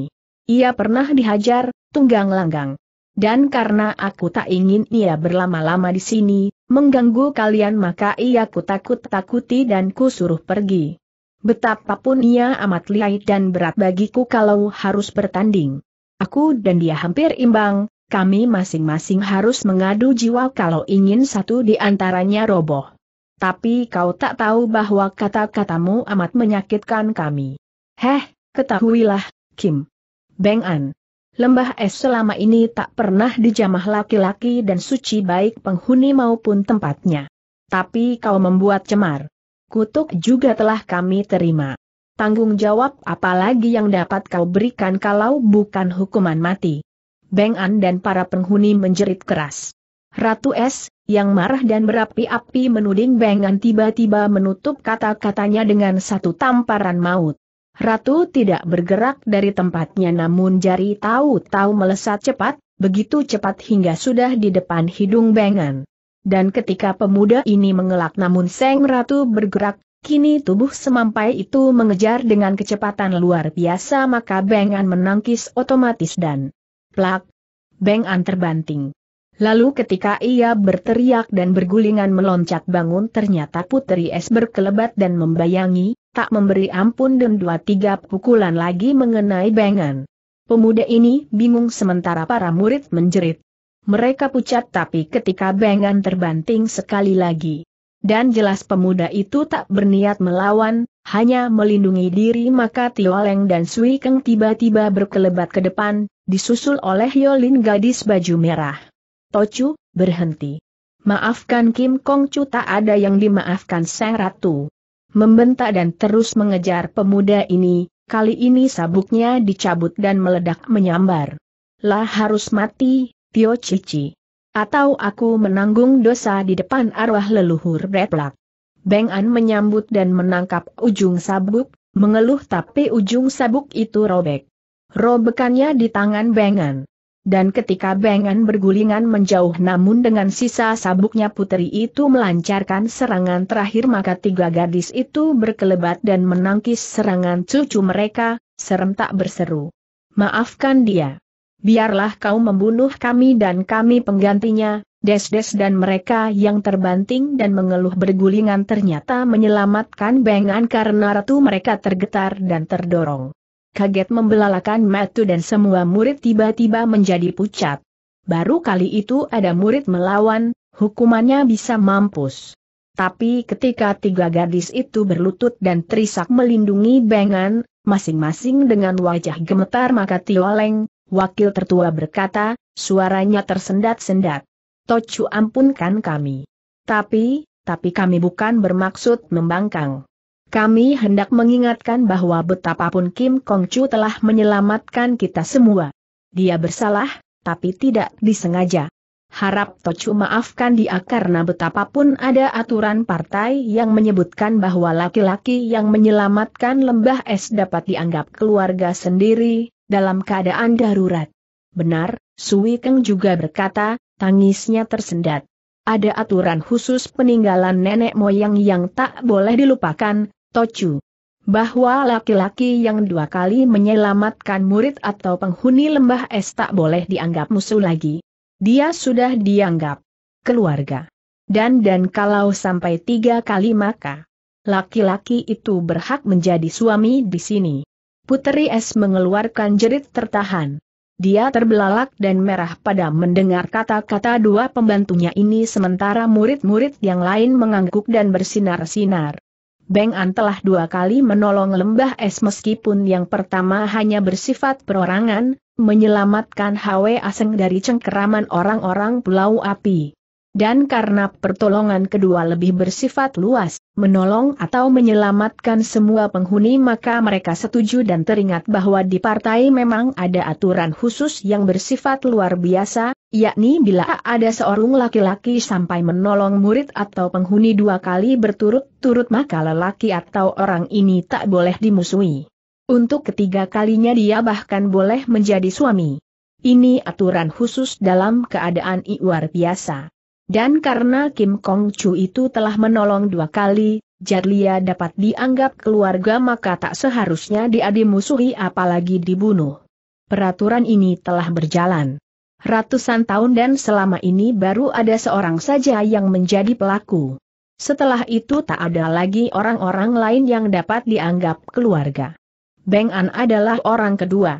Ia pernah dihajar, tunggang langgang. Dan karena aku tak ingin ia berlama-lama di sini, mengganggu kalian maka ia ku takut-takuti dan ku suruh pergi. Betapapun ia amat lihai dan berat bagiku kalau harus bertanding. Aku dan dia hampir imbang, kami masing-masing harus mengadu jiwa kalau ingin satu di antaranya roboh. Tapi kau tak tahu bahwa kata-katamu amat menyakitkan kami. Heh, ketahuilah, Kim. Beng An. Lembah es selama ini tak pernah dijamah laki-laki dan suci baik penghuni maupun tempatnya. Tapi kau membuat cemar. Kutuk juga telah kami terima. Tanggung jawab apalagi yang dapat kau berikan kalau bukan hukuman mati. Beng An dan para penghuni menjerit keras. Ratu S, yang marah dan berapi-api menuding Bengan tiba-tiba menutup kata-katanya dengan satu tamparan maut. Ratu tidak bergerak dari tempatnya namun jari tahu-tahu melesat cepat, begitu cepat hingga sudah di depan hidung Bengan. Dan ketika pemuda ini mengelak namun Seng Ratu bergerak, kini tubuh semampai itu mengejar dengan kecepatan luar biasa maka Bengan menangkis otomatis dan plak. Bengan terbanting. Lalu ketika ia berteriak dan bergulingan meloncat bangun ternyata Putri Es berkelebat dan membayangi, tak memberi ampun dan dua tiga pukulan lagi mengenai bengan. Pemuda ini bingung sementara para murid menjerit. Mereka pucat tapi ketika bengan terbanting sekali lagi. Dan jelas pemuda itu tak berniat melawan, hanya melindungi diri maka Tioleng dan Sui Keng tiba-tiba berkelebat ke depan, disusul oleh Yolin gadis baju merah. Tocu, berhenti. Maafkan Kim Kong Chu tak ada yang dimaafkan Sang Ratu. Membentak dan terus mengejar pemuda ini, kali ini sabuknya dicabut dan meledak menyambar. Lah harus mati, Tio Cici. Atau aku menanggung dosa di depan arwah leluhur Redlak. Beng An menyambut dan menangkap ujung sabuk, mengeluh tapi ujung sabuk itu robek. Robekannya di tangan An dan ketika Bengen bergulingan menjauh namun dengan sisa sabuknya putri itu melancarkan serangan terakhir maka tiga gadis itu berkelebat dan menangkis serangan cucu mereka, serentak berseru. Maafkan dia. Biarlah kau membunuh kami dan kami penggantinya, Des-des dan mereka yang terbanting dan mengeluh bergulingan ternyata menyelamatkan Bengan karena ratu mereka tergetar dan terdorong kaget membelalakan matu dan semua murid tiba-tiba menjadi pucat. Baru kali itu ada murid melawan, hukumannya bisa mampus. Tapi ketika tiga gadis itu berlutut dan terisak melindungi Bengan, masing-masing dengan wajah gemetar maka Tioleng, wakil tertua berkata, suaranya tersendat-sendat. Tocu ampunkan kami. Tapi, tapi kami bukan bermaksud membangkang. Kami hendak mengingatkan bahwa betapapun Kim Kong Chu telah menyelamatkan kita semua. Dia bersalah, tapi tidak disengaja. Harap Tochu maafkan dia karena betapapun ada aturan partai yang menyebutkan bahwa laki-laki yang menyelamatkan lembah es dapat dianggap keluarga sendiri, dalam keadaan darurat. Benar, Sui Keng juga berkata, tangisnya tersendat. Ada aturan khusus peninggalan nenek moyang yang tak boleh dilupakan, Tocu. Bahwa laki-laki yang dua kali menyelamatkan murid atau penghuni lembah es tak boleh dianggap musuh lagi. Dia sudah dianggap keluarga. Dan dan kalau sampai tiga kali maka, laki-laki itu berhak menjadi suami di sini. Putri Es mengeluarkan jerit tertahan. Dia terbelalak dan merah pada mendengar kata-kata dua pembantunya ini sementara murid-murid yang lain mengangguk dan bersinar-sinar. Beng An telah dua kali menolong lembah es meskipun yang pertama hanya bersifat perorangan, menyelamatkan Hwe Aseng dari cengkeraman orang-orang Pulau Api. Dan karena pertolongan kedua lebih bersifat luas, menolong atau menyelamatkan semua penghuni maka mereka setuju dan teringat bahwa di partai memang ada aturan khusus yang bersifat luar biasa, yakni bila ada seorang laki-laki sampai menolong murid atau penghuni dua kali berturut-turut maka lelaki atau orang ini tak boleh dimusuhi. Untuk ketiga kalinya dia bahkan boleh menjadi suami. Ini aturan khusus dalam keadaan luar biasa. Dan karena Kim Kong Chu itu telah menolong dua kali, Jardia dapat dianggap keluarga maka tak seharusnya dia dimusuhi apalagi dibunuh. Peraturan ini telah berjalan. Ratusan tahun dan selama ini baru ada seorang saja yang menjadi pelaku. Setelah itu tak ada lagi orang-orang lain yang dapat dianggap keluarga. Beng An adalah orang kedua.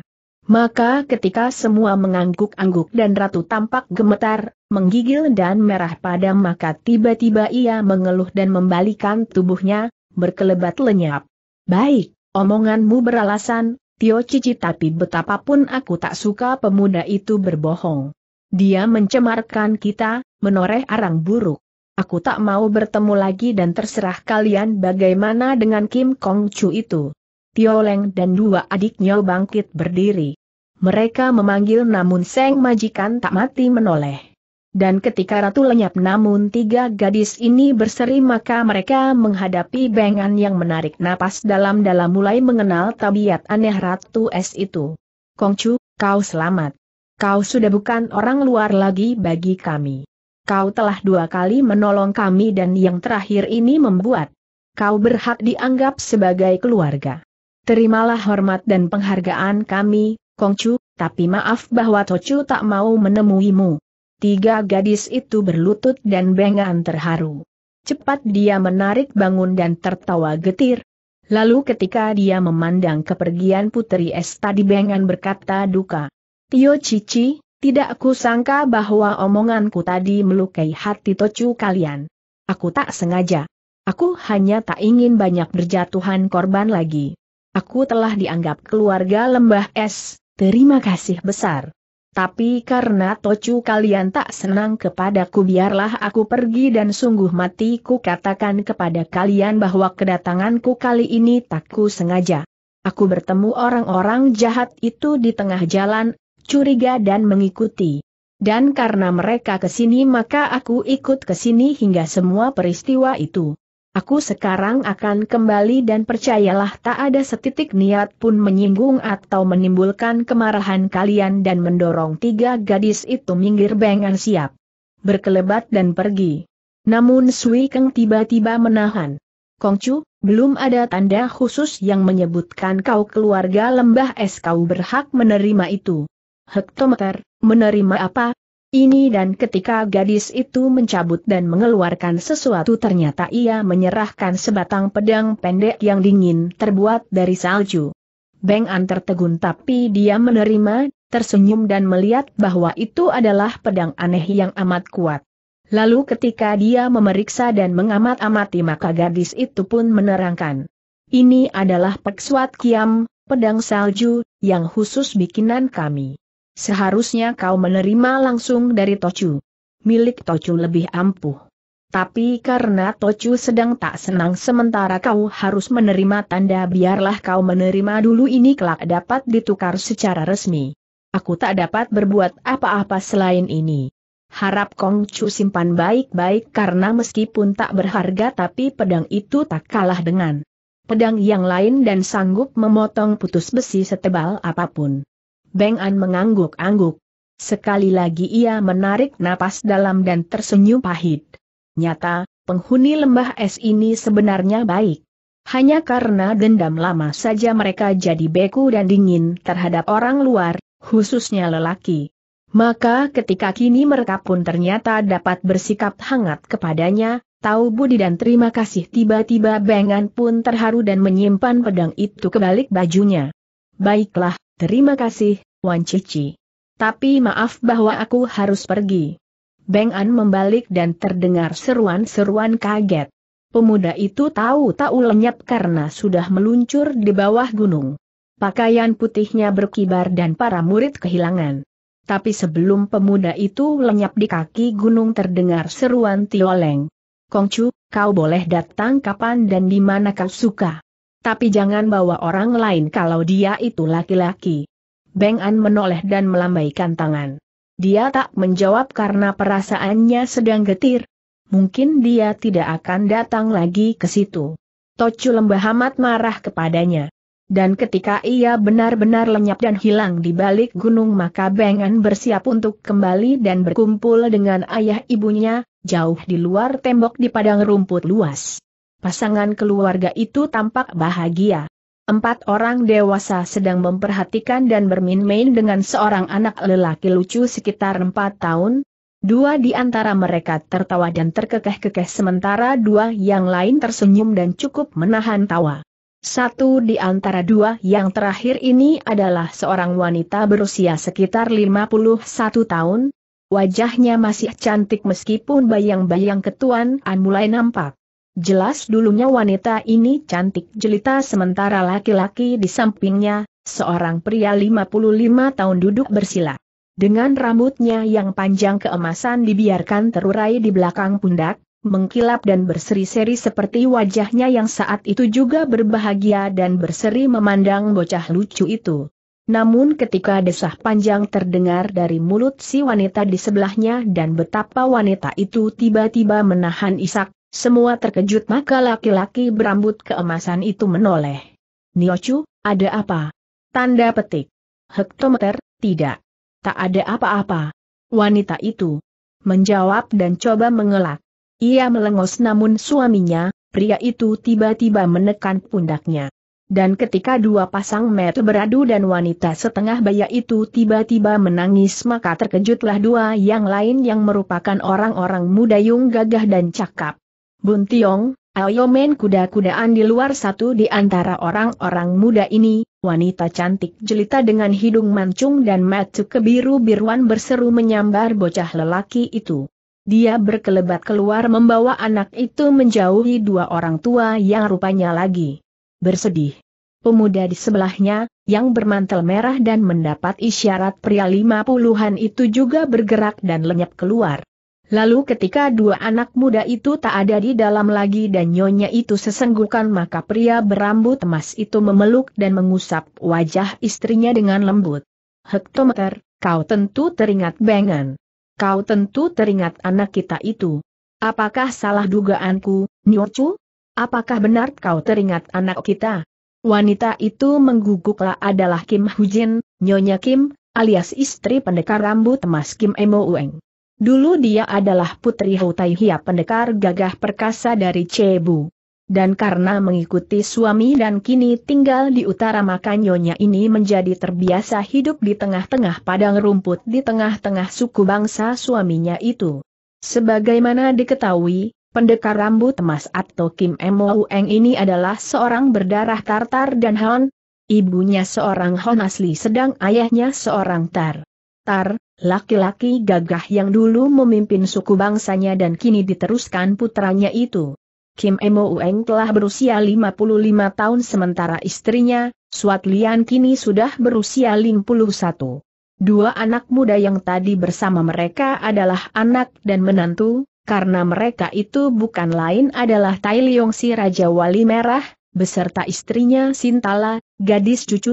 Maka ketika semua mengangguk-angguk dan ratu tampak gemetar, menggigil dan merah padam maka tiba-tiba ia mengeluh dan membalikan tubuhnya, berkelebat lenyap. Baik, omonganmu beralasan, Tio Cici tapi betapapun aku tak suka pemuda itu berbohong. Dia mencemarkan kita, menoreh arang buruk. Aku tak mau bertemu lagi dan terserah kalian bagaimana dengan Kim Kong Chu itu. Tio Leng dan dua adiknya bangkit berdiri. Mereka memanggil namun Seng Majikan tak mati menoleh. Dan ketika Ratu lenyap namun tiga gadis ini berseri maka mereka menghadapi bengan yang menarik napas dalam-dalam mulai mengenal tabiat aneh Ratu Es itu. Kongcu, kau selamat. Kau sudah bukan orang luar lagi bagi kami. Kau telah dua kali menolong kami dan yang terakhir ini membuat kau berhak dianggap sebagai keluarga. Terimalah hormat dan penghargaan kami, Kongcu, tapi maaf bahwa Tocu tak mau menemuimu. Tiga gadis itu berlutut dan bengan terharu. Cepat dia menarik bangun dan tertawa getir. Lalu ketika dia memandang kepergian Putri Es tadi bengan berkata duka. Tio Cici, tidak aku sangka bahwa omonganku tadi melukai hati Tocu kalian. Aku tak sengaja. Aku hanya tak ingin banyak berjatuhan korban lagi. Aku telah dianggap keluarga lembah es, Terima kasih besar. Tapi karena tocu kalian tak senang kepadaku biarlah aku pergi dan sungguh mati ku katakan kepada kalian bahwa kedatanganku kali ini tak ku sengaja. Aku bertemu orang-orang jahat itu di tengah jalan, curiga dan mengikuti. Dan karena mereka kesini maka aku ikut ke sini hingga semua peristiwa itu. Aku sekarang akan kembali dan percayalah tak ada setitik niat pun menyinggung atau menimbulkan kemarahan kalian dan mendorong tiga gadis itu minggir bengan siap. Berkelebat dan pergi. Namun Sui Keng tiba-tiba menahan. Kongcu, belum ada tanda khusus yang menyebutkan kau keluarga lembah es kau berhak menerima itu. Hektometer, menerima apa? Ini dan ketika gadis itu mencabut dan mengeluarkan sesuatu ternyata ia menyerahkan sebatang pedang pendek yang dingin terbuat dari salju. Beng An tertegun tapi dia menerima, tersenyum dan melihat bahwa itu adalah pedang aneh yang amat kuat. Lalu ketika dia memeriksa dan mengamat-amati maka gadis itu pun menerangkan. Ini adalah Peksuat Kiam, pedang salju, yang khusus bikinan kami seharusnya kau menerima langsung dari Tocu. Milik Tocu lebih ampuh. Tapi karena Tocu sedang tak senang sementara kau harus menerima tanda biarlah kau menerima dulu ini kelak dapat ditukar secara resmi. Aku tak dapat berbuat apa-apa selain ini. Harap Kong Chu simpan baik-baik karena meskipun tak berharga tapi pedang itu tak kalah dengan pedang yang lain dan sanggup memotong putus besi setebal apapun. Beng An mengangguk-angguk. Sekali lagi ia menarik napas dalam dan tersenyum pahit. Nyata, penghuni lembah es ini sebenarnya baik. Hanya karena dendam lama saja mereka jadi beku dan dingin terhadap orang luar, khususnya lelaki. Maka ketika kini mereka pun ternyata dapat bersikap hangat kepadanya, tahu budi dan terima kasih tiba-tiba Bengan pun terharu dan menyimpan pedang itu kebalik bajunya. Baiklah, Terima kasih, Wan Cici. Tapi maaf bahwa aku harus pergi. Beng An membalik dan terdengar seruan-seruan kaget. Pemuda itu tahu-tahu lenyap karena sudah meluncur di bawah gunung. Pakaian putihnya berkibar dan para murid kehilangan. Tapi sebelum pemuda itu lenyap di kaki gunung terdengar seruan Tioleng. Kongcu, kau boleh datang kapan dan di mana kau suka. Tapi jangan bawa orang lain kalau dia itu laki-laki. Beng An menoleh dan melambaikan tangan. Dia tak menjawab karena perasaannya sedang getir. Mungkin dia tidak akan datang lagi ke situ. Tocu Lembah amat marah kepadanya. Dan ketika ia benar-benar lenyap dan hilang di balik gunung maka An bersiap untuk kembali dan berkumpul dengan ayah ibunya, jauh di luar tembok di padang rumput luas pasangan keluarga itu tampak bahagia. Empat orang dewasa sedang memperhatikan dan bermain-main dengan seorang anak lelaki lucu sekitar empat tahun. Dua di antara mereka tertawa dan terkekeh-kekeh sementara dua yang lain tersenyum dan cukup menahan tawa. Satu di antara dua yang terakhir ini adalah seorang wanita berusia sekitar 51 tahun. Wajahnya masih cantik meskipun bayang-bayang ketuaan mulai nampak. Jelas dulunya wanita ini cantik jelita sementara laki-laki di sampingnya, seorang pria 55 tahun duduk bersila. Dengan rambutnya yang panjang keemasan dibiarkan terurai di belakang pundak, mengkilap dan berseri-seri seperti wajahnya yang saat itu juga berbahagia dan berseri memandang bocah lucu itu. Namun ketika desah panjang terdengar dari mulut si wanita di sebelahnya dan betapa wanita itu tiba-tiba menahan isak, semua terkejut maka laki-laki berambut keemasan itu menoleh. Niochu, ada apa? Tanda petik. Hektometer, tidak. Tak ada apa-apa. Wanita itu menjawab dan coba mengelak. Ia melengos namun suaminya, pria itu tiba-tiba menekan pundaknya. Dan ketika dua pasang mata beradu dan wanita setengah baya itu tiba-tiba menangis maka terkejutlah dua yang lain yang merupakan orang-orang muda yung gagah dan cakap. Buntiong, ayo main kuda-kudaan di luar satu di antara orang-orang muda ini, wanita cantik jelita dengan hidung mancung dan mata kebiru-biruan berseru menyambar bocah lelaki itu. Dia berkelebat keluar membawa anak itu menjauhi dua orang tua yang rupanya lagi bersedih. Pemuda di sebelahnya, yang bermantel merah dan mendapat isyarat pria lima puluhan itu juga bergerak dan lenyap keluar. Lalu ketika dua anak muda itu tak ada di dalam lagi dan nyonya itu sesenggukan maka pria berambut emas itu memeluk dan mengusap wajah istrinya dengan lembut. Hektometer, kau tentu teringat bengan. Kau tentu teringat anak kita itu. Apakah salah dugaanku, Nyurcu? Apakah benar kau teringat anak kita? Wanita itu mengguguklah adalah Kim Hujin, Nyonya Kim, alias istri pendekar rambut emas Kim Emo Ueng. Dulu dia adalah putri Hutai Hia pendekar gagah perkasa dari Cebu. Dan karena mengikuti suami dan kini tinggal di utara maka nyonya ini menjadi terbiasa hidup di tengah-tengah padang rumput di tengah-tengah suku bangsa suaminya itu. Sebagaimana diketahui, pendekar rambut emas atau Kim Mo Eng ini adalah seorang berdarah Tartar dan Han. Ibunya seorang Hon asli sedang ayahnya seorang Tar. Tar, laki-laki gagah yang dulu memimpin suku bangsanya dan kini diteruskan putranya itu. Kim Emo Ueng telah berusia 55 tahun sementara istrinya, Suat Lian kini sudah berusia 51. Dua anak muda yang tadi bersama mereka adalah anak dan menantu, karena mereka itu bukan lain adalah Tai Leong si Raja Wali Merah, beserta istrinya Sintala, gadis cucu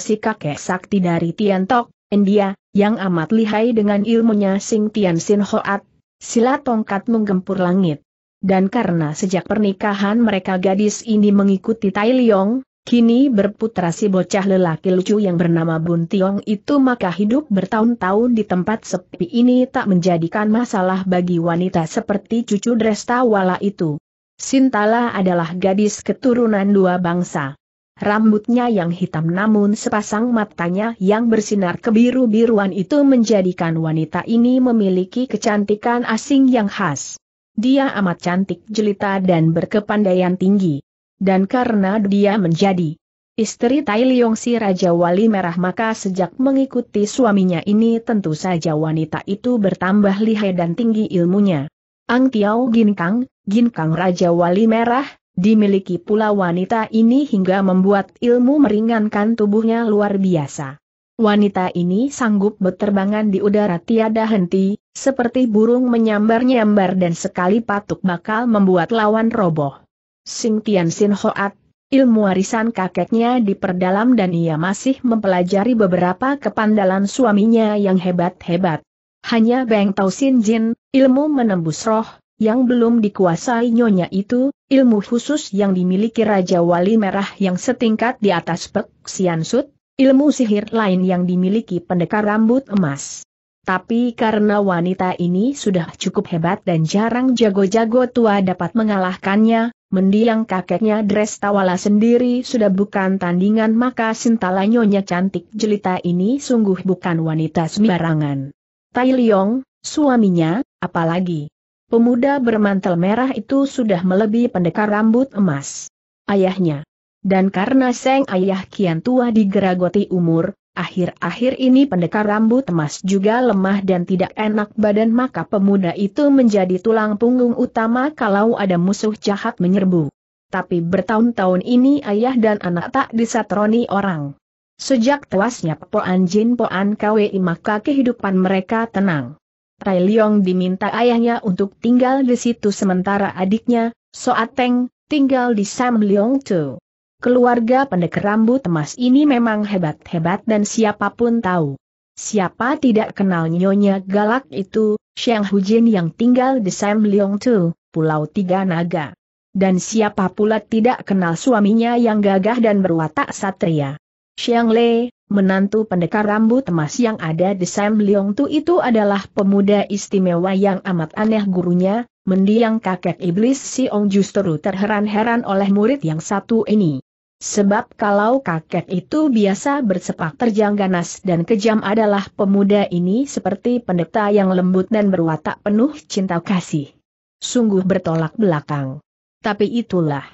si kakek sakti dari Tiantok, India, yang amat lihai dengan ilmunya Sing Tian Sin Hoat, sila tongkat menggempur langit. Dan karena sejak pernikahan mereka gadis ini mengikuti Tai Liong, kini berputra si bocah lelaki lucu yang bernama Bun Tiong itu maka hidup bertahun-tahun di tempat sepi ini tak menjadikan masalah bagi wanita seperti cucu Drestawala itu. Sintala adalah gadis keturunan dua bangsa. Rambutnya yang hitam namun sepasang matanya yang bersinar kebiru-biruan itu menjadikan wanita ini memiliki kecantikan asing yang khas. Dia amat cantik jelita dan berkepandaian tinggi. Dan karena dia menjadi istri Tai Leong si Raja Wali Merah maka sejak mengikuti suaminya ini tentu saja wanita itu bertambah lihai dan tinggi ilmunya. Ang Tiao Gin Kang, Gin Kang Raja Wali Merah, dimiliki pula wanita ini hingga membuat ilmu meringankan tubuhnya luar biasa. Wanita ini sanggup berterbangan di udara tiada henti, seperti burung menyambar-nyambar dan sekali patuk bakal membuat lawan roboh. Sing Tian Sin Hoat, ilmu warisan kakeknya diperdalam dan ia masih mempelajari beberapa kepandalan suaminya yang hebat-hebat. Hanya Beng Tau Sin Jin, ilmu menembus roh, yang belum dikuasai nyonya itu, ilmu khusus yang dimiliki Raja Wali Merah yang setingkat di atas Pek Siansut, ilmu sihir lain yang dimiliki pendekar rambut emas. Tapi karena wanita ini sudah cukup hebat dan jarang jago-jago tua dapat mengalahkannya, mendiang kakeknya Dres Tawala sendiri sudah bukan tandingan maka Sintala nyonya cantik jelita ini sungguh bukan wanita sembarangan. Tai Liong, suaminya, apalagi Pemuda bermantel merah itu sudah melebihi pendekar rambut emas. Ayahnya. Dan karena Seng ayah kian tua digeragoti umur, akhir-akhir ini pendekar rambut emas juga lemah dan tidak enak badan maka pemuda itu menjadi tulang punggung utama kalau ada musuh jahat menyerbu. Tapi bertahun-tahun ini ayah dan anak tak disatroni orang. Sejak tewasnya Poan Jin Poan KWI maka kehidupan mereka tenang. Rai Leong diminta ayahnya untuk tinggal di situ sementara adiknya, Soateng, tinggal di Sam Leong Tu. Keluarga pendek rambut emas ini memang hebat-hebat dan siapapun tahu. Siapa tidak kenal nyonya galak itu, Hu Hujin yang tinggal di Sam Leong Tu, Pulau Tiga Naga. Dan siapa pula tidak kenal suaminya yang gagah dan berwatak satria. Xiang Le, Menantu pendekar rambut emas yang ada di Sam Leong Tu itu adalah pemuda istimewa yang amat aneh gurunya, mendiang kakek iblis si Ong justru terheran-heran oleh murid yang satu ini. Sebab kalau kakek itu biasa bersepak terjang ganas dan kejam adalah pemuda ini seperti pendeta yang lembut dan berwatak penuh cinta kasih. Sungguh bertolak belakang. Tapi itulah.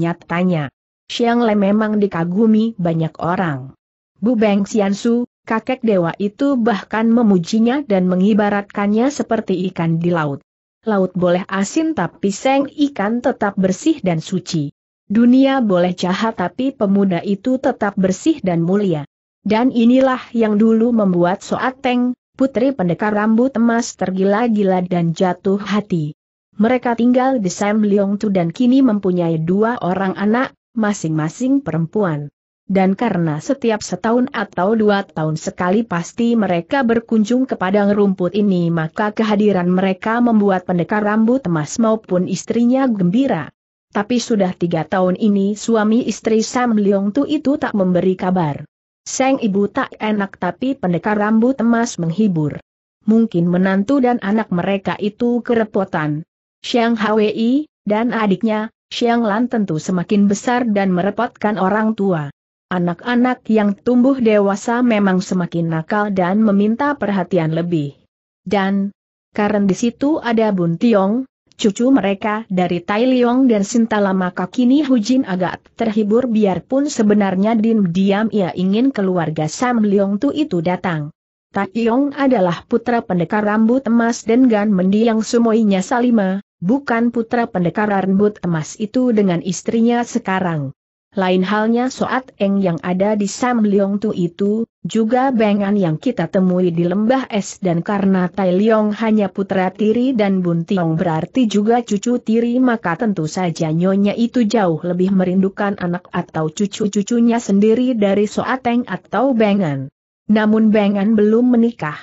Nyatanya, Xiang Le memang dikagumi banyak orang. Bu Beng Xiansu, kakek dewa itu bahkan memujinya dan mengibaratkannya seperti ikan di laut. Laut boleh asin tapi seng ikan tetap bersih dan suci. Dunia boleh jahat tapi pemuda itu tetap bersih dan mulia. Dan inilah yang dulu membuat Soat Teng, putri pendekar rambut emas tergila-gila dan jatuh hati. Mereka tinggal di Sam Leong Tu dan kini mempunyai dua orang anak, masing-masing perempuan dan karena setiap setahun atau dua tahun sekali pasti mereka berkunjung ke padang rumput ini maka kehadiran mereka membuat pendekar rambut emas maupun istrinya gembira. Tapi sudah tiga tahun ini suami istri Sam Leong Tu itu tak memberi kabar. Seng ibu tak enak tapi pendekar rambut emas menghibur. Mungkin menantu dan anak mereka itu kerepotan. Siang Hwi, dan adiknya, Siang Lan tentu semakin besar dan merepotkan orang tua. Anak-anak yang tumbuh dewasa memang semakin nakal dan meminta perhatian lebih. Dan, karena di situ ada Bun Tiong, cucu mereka dari Tai Liong dan Sintala maka kini Hu Jin agak terhibur biarpun sebenarnya din diam ia ingin keluarga Sam Liong Tu itu datang. Tai Liong adalah putra pendekar rambut emas dan Gan Mendiang Sumoinya Salima, bukan putra pendekar rambut emas itu dengan istrinya sekarang. Lain halnya Soat Eng yang ada di Sam Leong Tu itu, juga Bengan yang kita temui di Lembah Es dan karena Tai Leong hanya putra tiri dan Bun Tiong berarti juga cucu tiri maka tentu saja Nyonya itu jauh lebih merindukan anak atau cucu-cucunya sendiri dari Soat Eng atau Bengan. Namun Bengan belum menikah.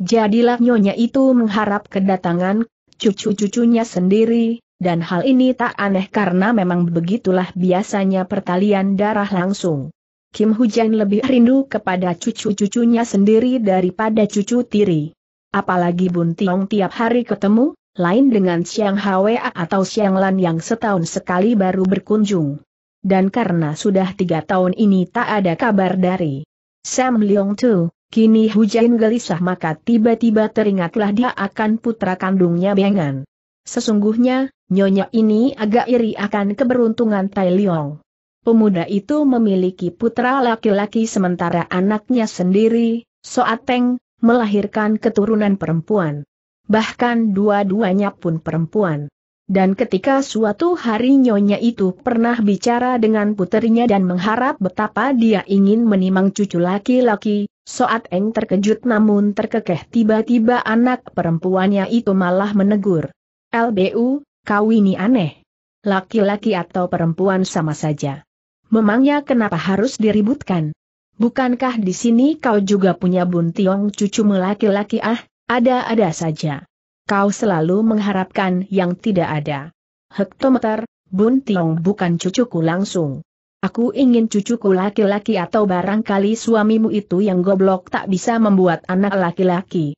Jadilah Nyonya itu mengharap kedatangan cucu-cucunya sendiri, dan hal ini tak aneh karena memang begitulah biasanya pertalian darah langsung. Kim Hujan lebih rindu kepada cucu-cucunya sendiri daripada cucu tiri. Apalagi Bun Tiong tiap hari ketemu, lain dengan Siang Hwa atau Siang Lan yang setahun sekali baru berkunjung. Dan karena sudah tiga tahun ini tak ada kabar dari Sam Leong Tu, kini Hujan gelisah maka tiba-tiba teringatlah dia akan putra kandungnya Bengan. Sesungguhnya, Nyonya ini agak iri akan keberuntungan Tai Liong. Pemuda itu memiliki putra laki-laki sementara anaknya sendiri, Soateng, melahirkan keturunan perempuan. Bahkan dua-duanya pun perempuan. Dan ketika suatu hari nyonya itu pernah bicara dengan putrinya dan mengharap betapa dia ingin menimang cucu laki-laki, Soateng terkejut namun terkekeh tiba-tiba anak perempuannya itu malah menegur. LBU, Kau ini aneh. Laki-laki atau perempuan sama saja. Memangnya kenapa harus diributkan? Bukankah di sini kau juga punya buntiong cucu laki-laki ah, ada-ada saja. Kau selalu mengharapkan yang tidak ada. Hektometer, buntiong bukan cucuku langsung. Aku ingin cucuku laki-laki atau barangkali suamimu itu yang goblok tak bisa membuat anak laki-laki.